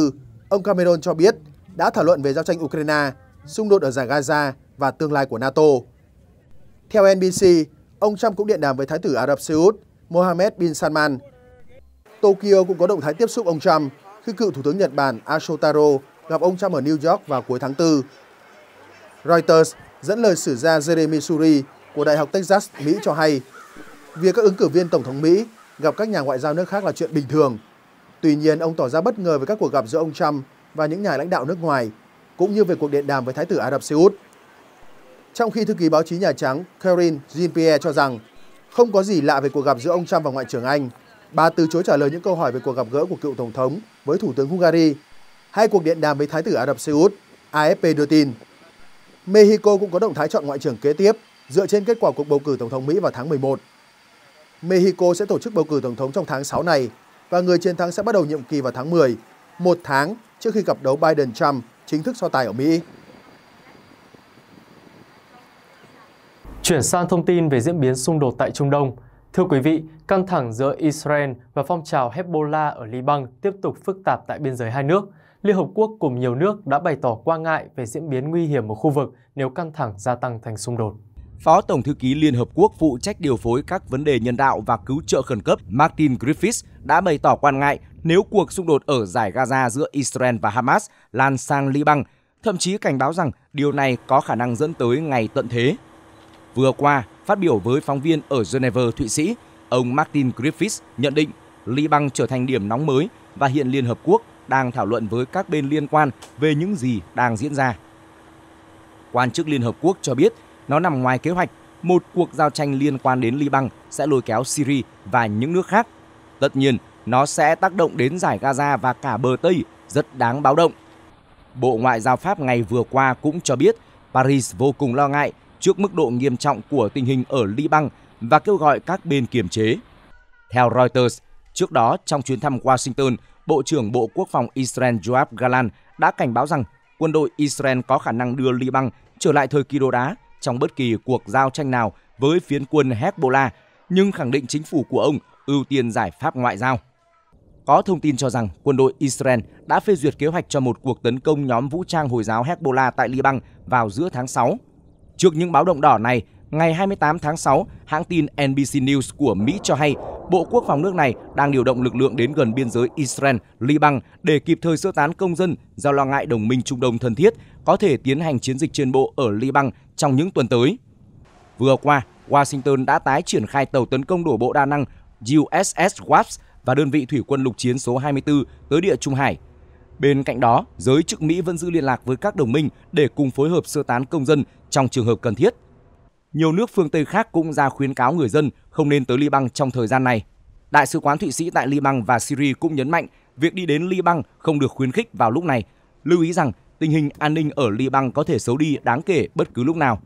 ông Cameron cho biết đã thảo luận về giao tranh Ukraine, xung đột ở giải Gaza và tương lai của NATO. Theo NBC, ông Trump cũng điện đàm với Thái tử Ả Rập Xê Út Mohammed bin Salman. Tokyo cũng có động thái tiếp xúc ông Trump khi cựu Thủ tướng Nhật Bản Ashotaro gặp ông Trump ở New York vào cuối tháng 4. Reuters dẫn lời sử gia Jeremy Suri của Đại học Texas, Mỹ cho hay, việc các ứng cử viên Tổng thống Mỹ gặp các nhà ngoại giao nước khác là chuyện bình thường. Tuy nhiên, ông tỏ ra bất ngờ về các cuộc gặp giữa ông Trump và những nhà lãnh đạo nước ngoài, cũng như về cuộc điện đàm với Thái tử Ả Rập Xê Út. Trong khi thư ký báo chí Nhà Trắng Karine Jean-Pierre cho rằng không có gì lạ về cuộc gặp giữa ông Trump và Ngoại trưởng Anh, bà từ chối trả lời những câu hỏi về cuộc gặp gỡ của cựu Tổng thống với Thủ tướng Hungary hay cuộc điện đàm với Thái tử Ả Rập Xê Út, AFP đưa tin. Mexico cũng có động thái chọn ngoại trưởng kế tiếp dựa trên kết quả cuộc bầu cử tổng thống Mỹ vào tháng 11. Mexico sẽ tổ chức bầu cử tổng thống trong tháng 6 này và người chiến thắng sẽ bắt đầu nhiệm kỳ vào tháng 10, một tháng trước khi gặp đấu Biden-Trump chính thức so tài ở Mỹ. Chuyển sang thông tin về diễn biến xung đột tại Trung Đông. Thưa quý vị, căng thẳng giữa Israel và phong trào Hezbollah ở Liban tiếp tục phức tạp tại biên giới hai nước – Liên Hợp Quốc cùng nhiều nước đã bày tỏ quan ngại về diễn biến nguy hiểm ở khu vực nếu căng thẳng gia tăng thành xung đột. Phó Tổng thư ký Liên Hợp Quốc phụ trách điều phối các vấn đề nhân đạo và cứu trợ khẩn cấp Martin Griffiths đã bày tỏ quan ngại nếu cuộc xung đột ở giải Gaza giữa Israel và Hamas lan sang Liban, thậm chí cảnh báo rằng điều này có khả năng dẫn tới ngày tận thế. Vừa qua, phát biểu với phóng viên ở Geneva, Thụy Sĩ, ông Martin Griffiths nhận định Liban trở thành điểm nóng mới và hiện Liên Hợp Quốc đang thảo luận với các bên liên quan về những gì đang diễn ra. Quan chức Liên Hợp Quốc cho biết nó nằm ngoài kế hoạch một cuộc giao tranh liên quan đến Liban sẽ lôi kéo Syria và những nước khác. Tất nhiên, nó sẽ tác động đến giải Gaza và cả bờ Tây rất đáng báo động. Bộ Ngoại giao Pháp ngày vừa qua cũng cho biết Paris vô cùng lo ngại trước mức độ nghiêm trọng của tình hình ở Liban và kêu gọi các bên kiềm chế. Theo Reuters, trước đó trong chuyến thăm Washington, Bộ trưởng Bộ Quốc phòng Israel Joab Galan đã cảnh báo rằng quân đội Israel có khả năng đưa Liban trở lại thời kỳ đồ đá trong bất kỳ cuộc giao tranh nào với phiến quân Hezbollah, nhưng khẳng định chính phủ của ông ưu tiên giải pháp ngoại giao. Có thông tin cho rằng quân đội Israel đã phê duyệt kế hoạch cho một cuộc tấn công nhóm vũ trang Hồi giáo Hezbollah tại Liban vào giữa tháng 6. Trước những báo động đỏ này, ngày 28 tháng 6, hãng tin NBC News của Mỹ cho hay Bộ Quốc phòng nước này đang điều động lực lượng đến gần biên giới Israel, Liban để kịp thời sơ tán công dân do lo ngại đồng minh Trung Đông thân thiết có thể tiến hành chiến dịch trên bộ ở Liban trong những tuần tới. Vừa qua, Washington đã tái triển khai tàu tấn công đổ bộ đa năng USS Wasp và đơn vị thủy quân lục chiến số 24 tới địa Trung Hải. Bên cạnh đó, giới chức Mỹ vẫn giữ liên lạc với các đồng minh để cùng phối hợp sơ tán công dân trong trường hợp cần thiết nhiều nước phương Tây khác cũng ra khuyến cáo người dân không nên tới Liban trong thời gian này. Đại sứ quán Thụy Sĩ tại Liban và Syria cũng nhấn mạnh việc đi đến Liban không được khuyến khích vào lúc này, lưu ý rằng tình hình an ninh ở Liban có thể xấu đi đáng kể bất cứ lúc nào.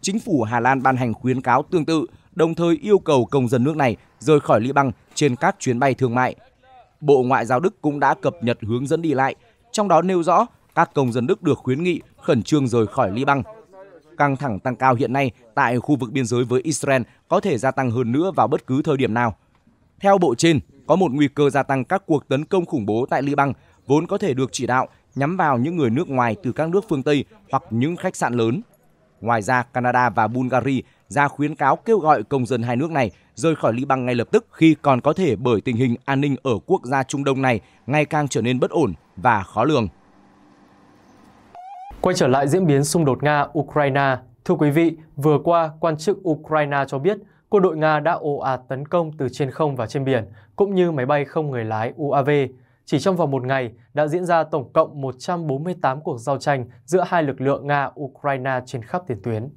Chính phủ Hà Lan ban hành khuyến cáo tương tự, đồng thời yêu cầu công dân nước này rời khỏi Liban trên các chuyến bay thương mại. Bộ Ngoại giao Đức cũng đã cập nhật hướng dẫn đi lại, trong đó nêu rõ các công dân Đức được khuyến nghị khẩn trương rời khỏi Liban căng thẳng tăng cao hiện nay tại khu vực biên giới với Israel có thể gia tăng hơn nữa vào bất cứ thời điểm nào. Theo bộ trên, có một nguy cơ gia tăng các cuộc tấn công khủng bố tại Liban vốn có thể được chỉ đạo nhắm vào những người nước ngoài từ các nước phương Tây hoặc những khách sạn lớn. Ngoài ra, Canada và Bulgaria ra khuyến cáo kêu gọi công dân hai nước này rời khỏi Liban ngay lập tức khi còn có thể bởi tình hình an ninh ở quốc gia Trung Đông này ngày càng trở nên bất ổn và khó lường. Quay trở lại diễn biến xung đột Nga-Ukraine, thưa quý vị, vừa qua, quan chức Ukraine cho biết quân đội Nga đã ồ ạt tấn công từ trên không và trên biển, cũng như máy bay không người lái UAV. Chỉ trong vòng một ngày đã diễn ra tổng cộng 148 cuộc giao tranh giữa hai lực lượng Nga-Ukraine trên khắp tiền tuyến.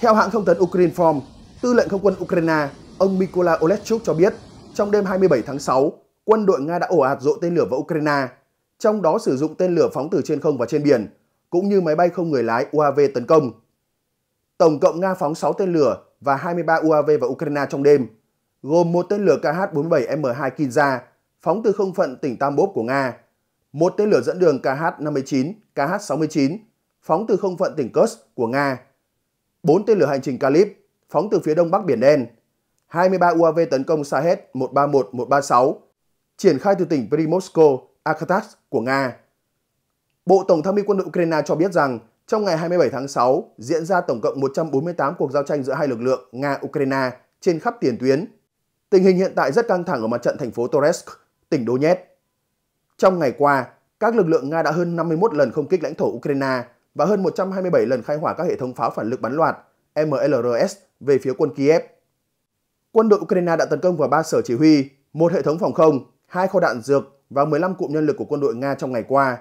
Theo hãng thông tấn Ukrinform, Tư lệnh Không quân Ukraine, ông Mykola Olechuk cho biết, trong đêm 27 tháng 6, quân đội Nga đã ồ ạt dội tên lửa vào Ukraine trong đó sử dụng tên lửa phóng từ trên không và trên biển, cũng như máy bay không người lái UAV tấn công. Tổng cộng Nga phóng 6 tên lửa và 23 UAV vào Ukraine trong đêm, gồm một tên lửa KH-47M2 Kinza phóng từ không phận tỉnh Tambov của Nga, một tên lửa dẫn đường KH-59, KH-69 phóng từ không phận tỉnh Kursk của Nga, bốn tên lửa hành trình Kalib phóng từ phía đông bắc Biển Đen, 23 UAV tấn công Sahed 131-136 triển khai từ tỉnh Primorsko Akhtas của Nga. Bộ Tổng tham mưu quân đội Ukraine cho biết rằng trong ngày 27 tháng 6 diễn ra tổng cộng 148 cuộc giao tranh giữa hai lực lượng Nga-Ukraine trên khắp tiền tuyến. Tình hình hiện tại rất căng thẳng ở mặt trận thành phố Toretsk, tỉnh Donetsk. Trong ngày qua, các lực lượng Nga đã hơn 51 lần không kích lãnh thổ Ukraine và hơn 127 lần khai hỏa các hệ thống pháo phản lực bắn loạt MLRS về phía quân Kiev. Quân đội Ukraine đã tấn công vào 3 sở chỉ huy, một hệ thống phòng không, hai kho đạn dược và 15 cụm nhân lực của quân đội Nga trong ngày qua.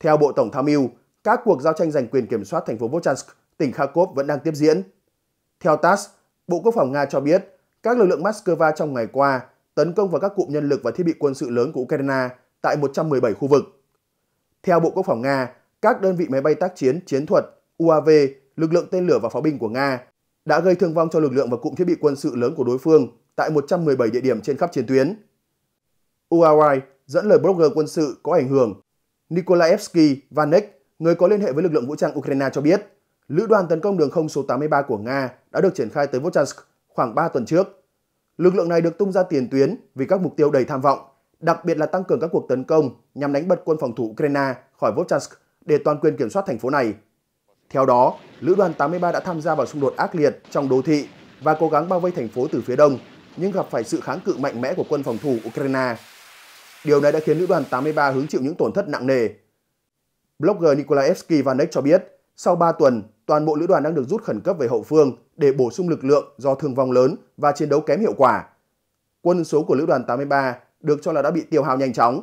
Theo Bộ Tổng tham mưu, các cuộc giao tranh giành quyền kiểm soát thành phố Vochansk, tỉnh Kharkov vẫn đang tiếp diễn. Theo TASS, Bộ Quốc phòng Nga cho biết, các lực lượng Moscow trong ngày qua tấn công vào các cụm nhân lực và thiết bị quân sự lớn của Ukraine tại 117 khu vực. Theo Bộ Quốc phòng Nga, các đơn vị máy bay tác chiến, chiến thuật, UAV, lực lượng tên lửa và pháo binh của Nga đã gây thương vong cho lực lượng và cụm thiết bị quân sự lớn của đối phương tại 117 địa điểm trên khắp chiến tuyến. Uruguay dẫn lời blogger quân sự có ảnh hưởng Nikolaevsky Vanek, người có liên hệ với lực lượng vũ trang Ukraine cho biết, lữ đoàn tấn công đường không số 83 của Nga đã được triển khai tới Vochansk khoảng 3 tuần trước. Lực lượng này được tung ra tiền tuyến vì các mục tiêu đầy tham vọng, đặc biệt là tăng cường các cuộc tấn công nhằm đánh bật quân phòng thủ Ukraine khỏi Vochansk để toàn quyền kiểm soát thành phố này. Theo đó, lữ đoàn 83 đã tham gia vào xung đột ác liệt trong đô thị và cố gắng bao vây thành phố từ phía đông, nhưng gặp phải sự kháng cự mạnh mẽ của quân phòng thủ Ukraine Điều này đã khiến lữ đoàn 83 hứng chịu những tổn thất nặng nề. Blogger Nikolaevsky Vanek cho biết, sau 3 tuần, toàn bộ lữ đoàn đang được rút khẩn cấp về hậu phương để bổ sung lực lượng do thương vong lớn và chiến đấu kém hiệu quả. Quân số của lữ đoàn 83 được cho là đã bị tiêu hao nhanh chóng.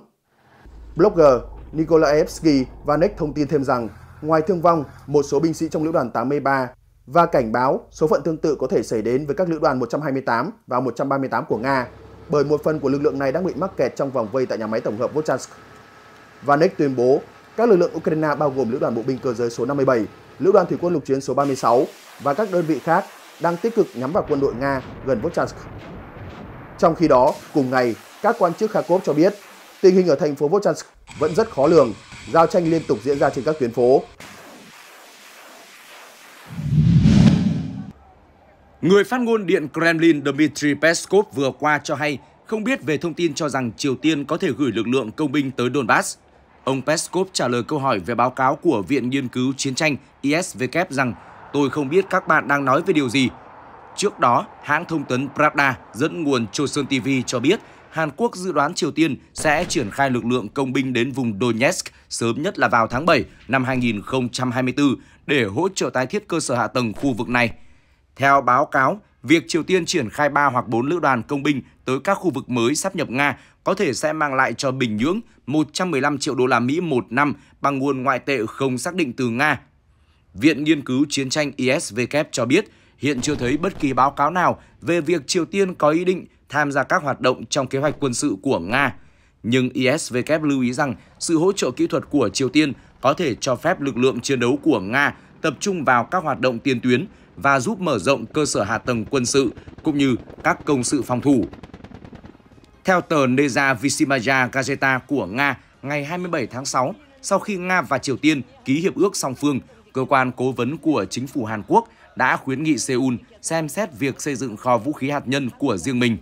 Blogger Nikolaevsky Vanek thông tin thêm rằng, ngoài thương vong, một số binh sĩ trong lữ đoàn 83 và cảnh báo số phận tương tự có thể xảy đến với các lữ đoàn 128 và 138 của Nga bởi một phần của lực lượng này đang bị mắc kẹt trong vòng vây tại nhà máy tổng hợp Volchansk. Vanek tuyên bố các lực lượng Ukraine bao gồm lữ đoàn bộ binh cơ giới số 57, lữ đoàn thủy quân lục chiến số 36 và các đơn vị khác đang tích cực nhắm vào quân đội Nga gần Volchansk. Trong khi đó, cùng ngày, các quan chức Kharkov cho biết tình hình ở thành phố Volchansk vẫn rất khó lường, giao tranh liên tục diễn ra trên các tuyến phố. Người phát ngôn Điện Kremlin Dmitry Peskov vừa qua cho hay không biết về thông tin cho rằng Triều Tiên có thể gửi lực lượng công binh tới Donbass. Ông Peskov trả lời câu hỏi về báo cáo của Viện Nghiên cứu Chiến tranh ISVK rằng Tôi không biết các bạn đang nói về điều gì. Trước đó, hãng thông tấn Pravda dẫn nguồn Chosun TV cho biết Hàn Quốc dự đoán Triều Tiên sẽ triển khai lực lượng công binh đến vùng Donetsk sớm nhất là vào tháng 7 năm 2024 để hỗ trợ tái thiết cơ sở hạ tầng khu vực này. Theo báo cáo, việc Triều Tiên triển khai 3 hoặc 4 lữ đoàn công binh tới các khu vực mới sắp nhập Nga có thể sẽ mang lại cho Bình Nhưỡng 115 triệu đô la Mỹ một năm bằng nguồn ngoại tệ không xác định từ Nga. Viện Nghiên cứu Chiến tranh ISVK cho biết hiện chưa thấy bất kỳ báo cáo nào về việc Triều Tiên có ý định tham gia các hoạt động trong kế hoạch quân sự của Nga. Nhưng ISVK lưu ý rằng sự hỗ trợ kỹ thuật của Triều Tiên có thể cho phép lực lượng chiến đấu của Nga tập trung vào các hoạt động tiên tuyến và giúp mở rộng cơ sở hạ tầng quân sự cũng như các công sự phòng thủ. Theo tờ Neza Visimaya Gazeta của Nga ngày 27 tháng 6, sau khi Nga và Triều Tiên ký hiệp ước song phương, cơ quan cố vấn của chính phủ Hàn Quốc đã khuyến nghị Seoul xem xét việc xây dựng kho vũ khí hạt nhân của riêng mình.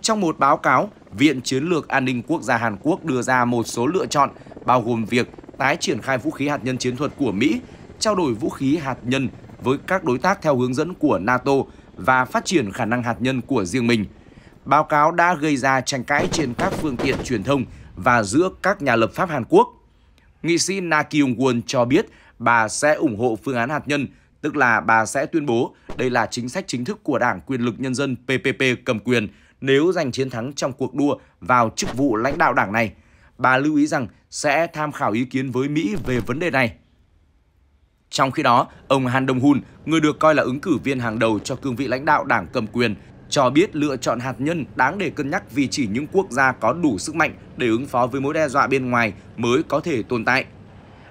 Trong một báo cáo, Viện Chiến lược An ninh Quốc gia Hàn Quốc đưa ra một số lựa chọn, bao gồm việc tái triển khai vũ khí hạt nhân chiến thuật của Mỹ, trao đổi vũ khí hạt nhân với các đối tác theo hướng dẫn của NATO và phát triển khả năng hạt nhân của riêng mình. Báo cáo đã gây ra tranh cãi trên các phương tiện truyền thông và giữa các nhà lập pháp Hàn Quốc. Nghị sĩ Na Kyung-won cho biết bà sẽ ủng hộ phương án hạt nhân, tức là bà sẽ tuyên bố đây là chính sách chính thức của Đảng Quyền lực Nhân dân PPP cầm quyền nếu giành chiến thắng trong cuộc đua vào chức vụ lãnh đạo đảng này. Bà lưu ý rằng sẽ tham khảo ý kiến với Mỹ về vấn đề này. Trong khi đó, ông Han Dong-hun, người được coi là ứng cử viên hàng đầu cho cương vị lãnh đạo đảng cầm quyền, cho biết lựa chọn hạt nhân đáng để cân nhắc vì chỉ những quốc gia có đủ sức mạnh để ứng phó với mối đe dọa bên ngoài mới có thể tồn tại.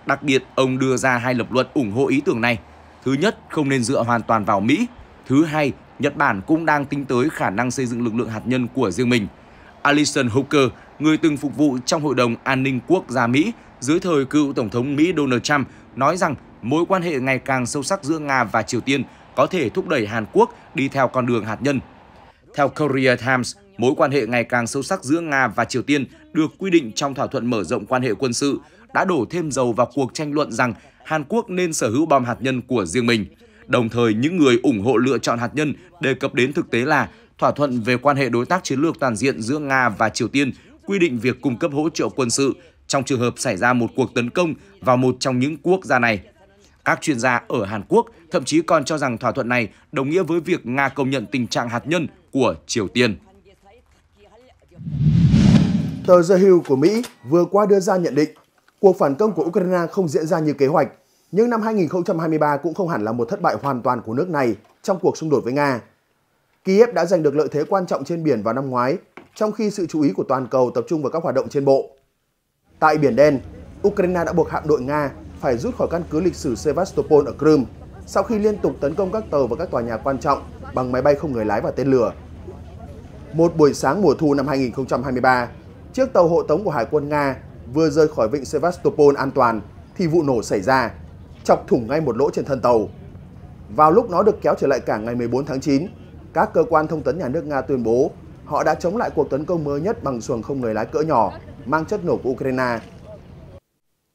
Đặc biệt, ông đưa ra hai lập luận ủng hộ ý tưởng này. Thứ nhất, không nên dựa hoàn toàn vào Mỹ. Thứ hai, Nhật Bản cũng đang tính tới khả năng xây dựng lực lượng hạt nhân của riêng mình. Alison Hooker, người từng phục vụ trong Hội đồng An ninh Quốc gia Mỹ dưới thời cựu Tổng thống Mỹ Donald Trump, nói rằng mối quan hệ ngày càng sâu sắc giữa Nga và Triều Tiên có thể thúc đẩy Hàn Quốc đi theo con đường hạt nhân. Theo Korea Times, mối quan hệ ngày càng sâu sắc giữa Nga và Triều Tiên được quy định trong thỏa thuận mở rộng quan hệ quân sự đã đổ thêm dầu vào cuộc tranh luận rằng Hàn Quốc nên sở hữu bom hạt nhân của riêng mình. Đồng thời, những người ủng hộ lựa chọn hạt nhân đề cập đến thực tế là thỏa thuận về quan hệ đối tác chiến lược toàn diện giữa Nga và Triều Tiên quy định việc cung cấp hỗ trợ quân sự trong trường hợp xảy ra một cuộc tấn công vào một trong những quốc gia này các chuyên gia ở Hàn Quốc thậm chí còn cho rằng thỏa thuận này đồng nghĩa với việc Nga công nhận tình trạng hạt nhân của Triều Tiên. Tờ The Hill của Mỹ vừa qua đưa ra nhận định cuộc phản công của Ukraine không diễn ra như kế hoạch, nhưng năm 2023 cũng không hẳn là một thất bại hoàn toàn của nước này trong cuộc xung đột với Nga. Kiev đã giành được lợi thế quan trọng trên biển vào năm ngoái, trong khi sự chú ý của toàn cầu tập trung vào các hoạt động trên bộ. Tại Biển Đen, Ukraine đã buộc hạm đội Nga phải rút khỏi căn cứ lịch sử Sevastopol ở Crimea sau khi liên tục tấn công các tàu và các tòa nhà quan trọng bằng máy bay không người lái và tên lửa. Một buổi sáng mùa thu năm 2023, chiếc tàu hộ tống của Hải quân Nga vừa rời khỏi vịnh Sevastopol an toàn thì vụ nổ xảy ra, chọc thủng ngay một lỗ trên thân tàu. Vào lúc nó được kéo trở lại cảng ngày 14 tháng 9, các cơ quan thông tấn nhà nước Nga tuyên bố họ đã chống lại cuộc tấn công mới nhất bằng xuồng không người lái cỡ nhỏ mang chất nổ của Ukraine.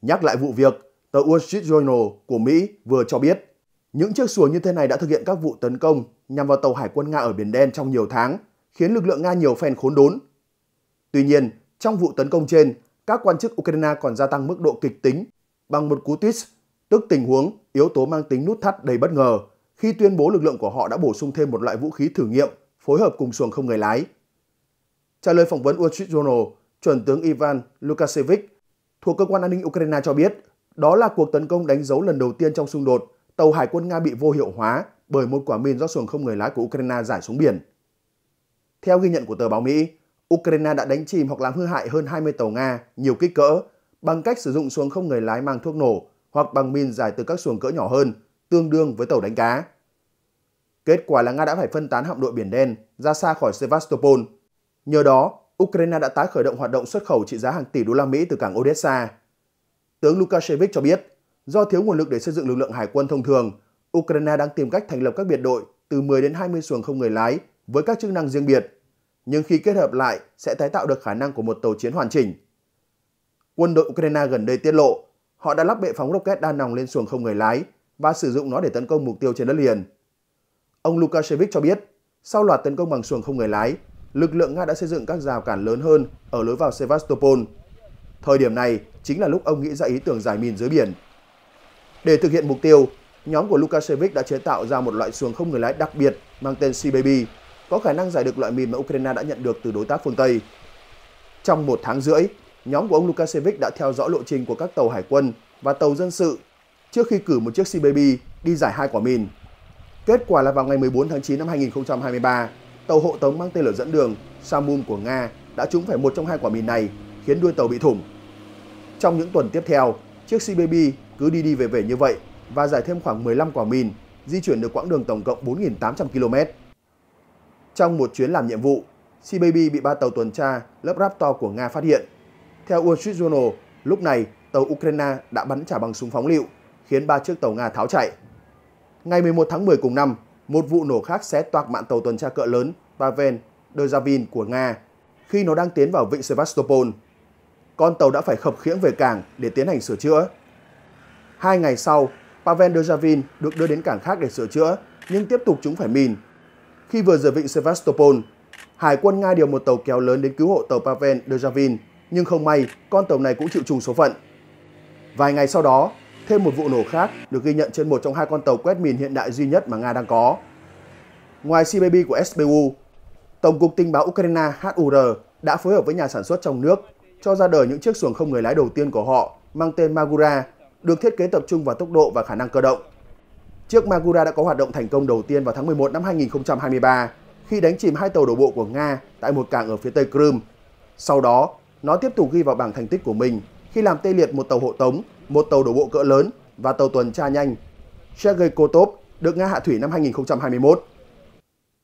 Nhắc lại vụ việc, tờ Wall Street Journal của Mỹ vừa cho biết. Những chiếc xuồng như thế này đã thực hiện các vụ tấn công nhằm vào tàu hải quân Nga ở Biển Đen trong nhiều tháng, khiến lực lượng Nga nhiều phen khốn đốn. Tuy nhiên, trong vụ tấn công trên, các quan chức Ukraine còn gia tăng mức độ kịch tính bằng một cú twist, tức tình huống yếu tố mang tính nút thắt đầy bất ngờ khi tuyên bố lực lượng của họ đã bổ sung thêm một loại vũ khí thử nghiệm phối hợp cùng xuồng không người lái. Trả lời phỏng vấn Wall Street Journal, chuẩn tướng Ivan Lukashevich thuộc cơ quan an ninh Ukraine cho biết đó là cuộc tấn công đánh dấu lần đầu tiên trong xung đột, tàu hải quân Nga bị vô hiệu hóa bởi một quả mìn do xuồng không người lái của Ukraine giải xuống biển. Theo ghi nhận của tờ báo Mỹ, Ukraine đã đánh chìm hoặc làm hư hại hơn 20 tàu Nga nhiều kích cỡ bằng cách sử dụng xuồng không người lái mang thuốc nổ hoặc bằng mìn giải từ các xuồng cỡ nhỏ hơn, tương đương với tàu đánh cá. Kết quả là Nga đã phải phân tán hạm đội Biển Đen ra xa khỏi Sevastopol. Nhờ đó, Ukraine đã tái khởi động hoạt động xuất khẩu trị giá hàng tỷ đô la Mỹ từ cảng Odessa. Tướng Lukashevich cho biết, do thiếu nguồn lực để xây dựng lực lượng hải quân thông thường, Ukraine đang tìm cách thành lập các biệt đội từ 10 đến 20 xuồng không người lái với các chức năng riêng biệt, nhưng khi kết hợp lại sẽ tái tạo được khả năng của một tàu chiến hoàn chỉnh. Quân đội Ukraine gần đây tiết lộ họ đã lắp bệ phóng rocket đa nòng lên xuồng không người lái và sử dụng nó để tấn công mục tiêu trên đất liền. Ông Lukashevich cho biết, sau loạt tấn công bằng xuồng không người lái, lực lượng Nga đã xây dựng các rào cản lớn hơn ở lối vào Sevastopol Thời điểm này chính là lúc ông nghĩ ra ý tưởng giải mìn dưới biển. Để thực hiện mục tiêu, nhóm của Lukashevich đã chế tạo ra một loại xuồng không người lái đặc biệt mang tên Sea Baby, có khả năng giải được loại mìn mà Ukraine đã nhận được từ đối tác phương Tây. Trong một tháng rưỡi, nhóm của ông Lukashevich đã theo dõi lộ trình của các tàu hải quân và tàu dân sự trước khi cử một chiếc Sea Baby đi giải hai quả mìn. Kết quả là vào ngày 14 tháng 9 năm 2023, tàu hộ tống mang tên lửa dẫn đường Samum của Nga đã trúng phải một trong hai quả mìn này, khiến đuôi tàu bị thủng trong những tuần tiếp theo, chiếc CBB cứ đi đi về về như vậy và giải thêm khoảng 15 quả mìn, di chuyển được quãng đường tổng cộng 4.800 km. Trong một chuyến làm nhiệm vụ, CBB bị ba tàu tuần tra lớp Raptor của Nga phát hiện. Theo Wall Street Journal, lúc này tàu Ukraine đã bắn trả bằng súng phóng lựu, khiến ba chiếc tàu Nga tháo chạy. Ngày 11 tháng 10 cùng năm, một vụ nổ khác xé toạc mạng tàu tuần tra cỡ lớn Pavel Dejavin của Nga khi nó đang tiến vào vịnh Sevastopol con tàu đã phải khập khiễng về cảng để tiến hành sửa chữa. Hai ngày sau, Pavel Dejavin được đưa đến cảng khác để sửa chữa, nhưng tiếp tục chúng phải mìn. Khi vừa rời vịnh Sevastopol, Hải quân Nga điều một tàu kéo lớn đến cứu hộ tàu Pavel Dejavin, nhưng không may, con tàu này cũng chịu trùng số phận. Vài ngày sau đó, thêm một vụ nổ khác được ghi nhận trên một trong hai con tàu quét mìn hiện đại duy nhất mà Nga đang có. Ngoài CBB của SBU, Tổng cục Tình báo Ukraine HUR đã phối hợp với nhà sản xuất trong nước cho ra đời những chiếc xuồng không người lái đầu tiên của họ mang tên Magura, được thiết kế tập trung vào tốc độ và khả năng cơ động. Chiếc Magura đã có hoạt động thành công đầu tiên vào tháng 11 năm 2023 khi đánh chìm hai tàu đổ bộ của Nga tại một cảng ở phía tây Crimea. Sau đó, nó tiếp tục ghi vào bảng thành tích của mình khi làm tê liệt một tàu hộ tống, một tàu đổ bộ cỡ lớn và tàu tuần tra nhanh Sergei Kotov được Nga hạ thủy năm 2021.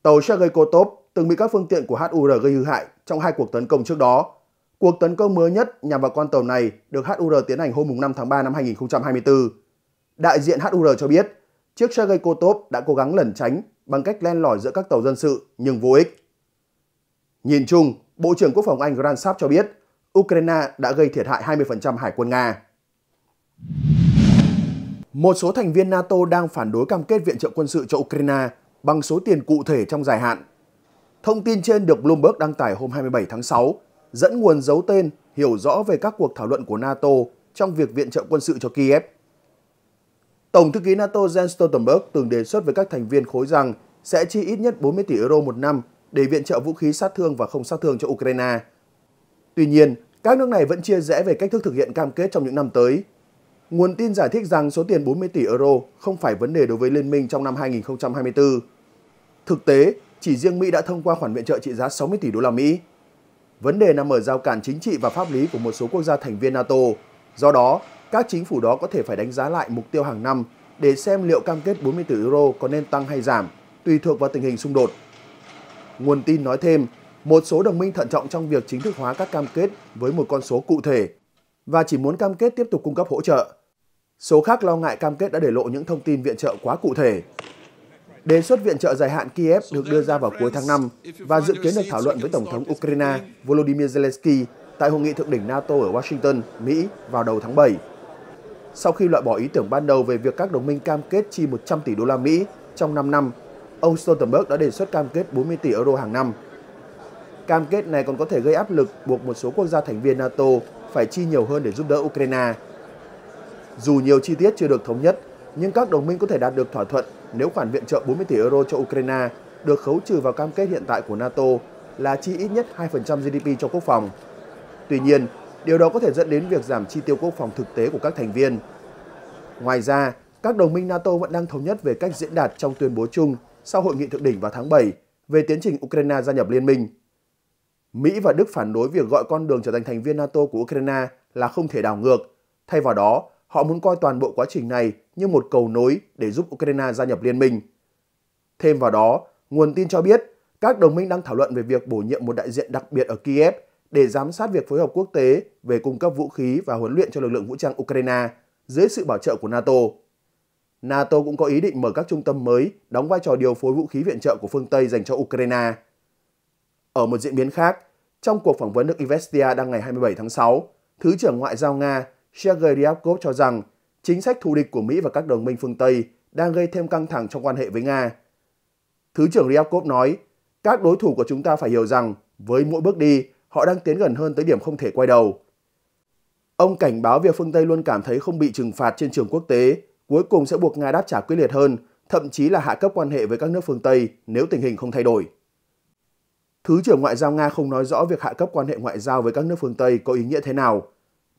Tàu Sergei Kotov từng bị các phương tiện của HUR gây hư hại trong hai cuộc tấn công trước đó Cuộc tấn công mới nhất nhằm vào con tàu này được HUR tiến hành hôm 5 tháng 3 năm 2024. Đại diện HUR cho biết, chiếc Sergei Kotov đã cố gắng lẩn tránh bằng cách len lỏi giữa các tàu dân sự nhưng vô ích. Nhìn chung, Bộ trưởng Quốc phòng Anh Gransap cho biết Ukraine đã gây thiệt hại 20% hải quân Nga. Một số thành viên NATO đang phản đối cam kết viện trợ quân sự cho Ukraine bằng số tiền cụ thể trong dài hạn. Thông tin trên được Bloomberg đăng tải hôm 27 tháng 6 dẫn nguồn giấu tên hiểu rõ về các cuộc thảo luận của NATO trong việc viện trợ quân sự cho Kiev. Tổng thư ký NATO Jens Stoltenberg từng đề xuất với các thành viên khối rằng sẽ chi ít nhất 40 tỷ euro một năm để viện trợ vũ khí sát thương và không sát thương cho Ukraine. Tuy nhiên, các nước này vẫn chia rẽ về cách thức thực hiện cam kết trong những năm tới. Nguồn tin giải thích rằng số tiền 40 tỷ euro không phải vấn đề đối với Liên minh trong năm 2024. Thực tế, chỉ riêng Mỹ đã thông qua khoản viện trợ trị giá 60 tỷ đô la Mỹ Vấn đề nằm ở giao cản chính trị và pháp lý của một số quốc gia thành viên NATO. Do đó, các chính phủ đó có thể phải đánh giá lại mục tiêu hàng năm để xem liệu cam kết 40 tỷ euro có nên tăng hay giảm, tùy thuộc vào tình hình xung đột. Nguồn tin nói thêm, một số đồng minh thận trọng trong việc chính thức hóa các cam kết với một con số cụ thể và chỉ muốn cam kết tiếp tục cung cấp hỗ trợ. Số khác lo ngại cam kết đã để lộ những thông tin viện trợ quá cụ thể, Đề xuất viện trợ dài hạn Kiev được đưa ra vào cuối tháng 5 và dự kiến được thảo luận với Tổng thống Ukraine Volodymyr Zelensky tại hội nghị thượng đỉnh NATO ở Washington, Mỹ vào đầu tháng 7. Sau khi loại bỏ ý tưởng ban đầu về việc các đồng minh cam kết chi 100 tỷ đô la Mỹ trong 5 năm, ông Stoltenberg đã đề xuất cam kết 40 tỷ euro hàng năm. Cam kết này còn có thể gây áp lực buộc một số quốc gia thành viên NATO phải chi nhiều hơn để giúp đỡ Ukraine. Dù nhiều chi tiết chưa được thống nhất, nhưng các đồng minh có thể đạt được thỏa thuận nếu khoản viện trợ 40 tỷ euro cho Ukraine được khấu trừ vào cam kết hiện tại của NATO là chi ít nhất 2% GDP cho quốc phòng. Tuy nhiên, điều đó có thể dẫn đến việc giảm chi tiêu quốc phòng thực tế của các thành viên. Ngoài ra, các đồng minh NATO vẫn đang thống nhất về cách diễn đạt trong tuyên bố chung sau hội nghị thượng đỉnh vào tháng 7 về tiến trình Ukraine gia nhập liên minh. Mỹ và Đức phản đối việc gọi con đường trở thành thành viên NATO của Ukraine là không thể đảo ngược. Thay vào đó, Họ muốn coi toàn bộ quá trình này như một cầu nối để giúp Ukraine gia nhập liên minh. Thêm vào đó, nguồn tin cho biết các đồng minh đang thảo luận về việc bổ nhiệm một đại diện đặc biệt ở Kiev để giám sát việc phối hợp quốc tế về cung cấp vũ khí và huấn luyện cho lực lượng vũ trang Ukraine dưới sự bảo trợ của NATO. NATO cũng có ý định mở các trung tâm mới đóng vai trò điều phối vũ khí viện trợ của phương Tây dành cho Ukraine. Ở một diễn biến khác, trong cuộc phỏng vấn được Investia đăng ngày 27 tháng 6, Thứ trưởng Ngoại giao Nga Sergei Ryabkov cho rằng chính sách thù địch của Mỹ và các đồng minh phương Tây đang gây thêm căng thẳng trong quan hệ với Nga. Thứ trưởng Ryabkov nói, các đối thủ của chúng ta phải hiểu rằng với mỗi bước đi, họ đang tiến gần hơn tới điểm không thể quay đầu. Ông cảnh báo việc phương Tây luôn cảm thấy không bị trừng phạt trên trường quốc tế, cuối cùng sẽ buộc Nga đáp trả quyết liệt hơn, thậm chí là hạ cấp quan hệ với các nước phương Tây nếu tình hình không thay đổi. Thứ trưởng Ngoại giao Nga không nói rõ việc hạ cấp quan hệ ngoại giao với các nước phương Tây có ý nghĩa thế nào,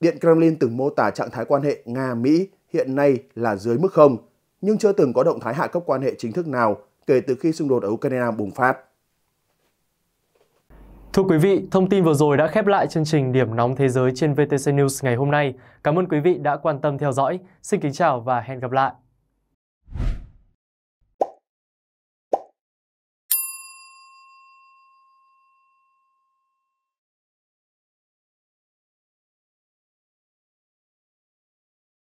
Điện Kremlin từng mô tả trạng thái quan hệ Nga-Mỹ hiện nay là dưới mức không, nhưng chưa từng có động thái hạ cấp quan hệ chính thức nào kể từ khi xung đột ở Ukraine bùng phát. Thưa quý vị, thông tin vừa rồi đã khép lại chương trình Điểm nóng thế giới trên VTC News ngày hôm nay. Cảm ơn quý vị đã quan tâm theo dõi. Xin kính chào và hẹn gặp lại.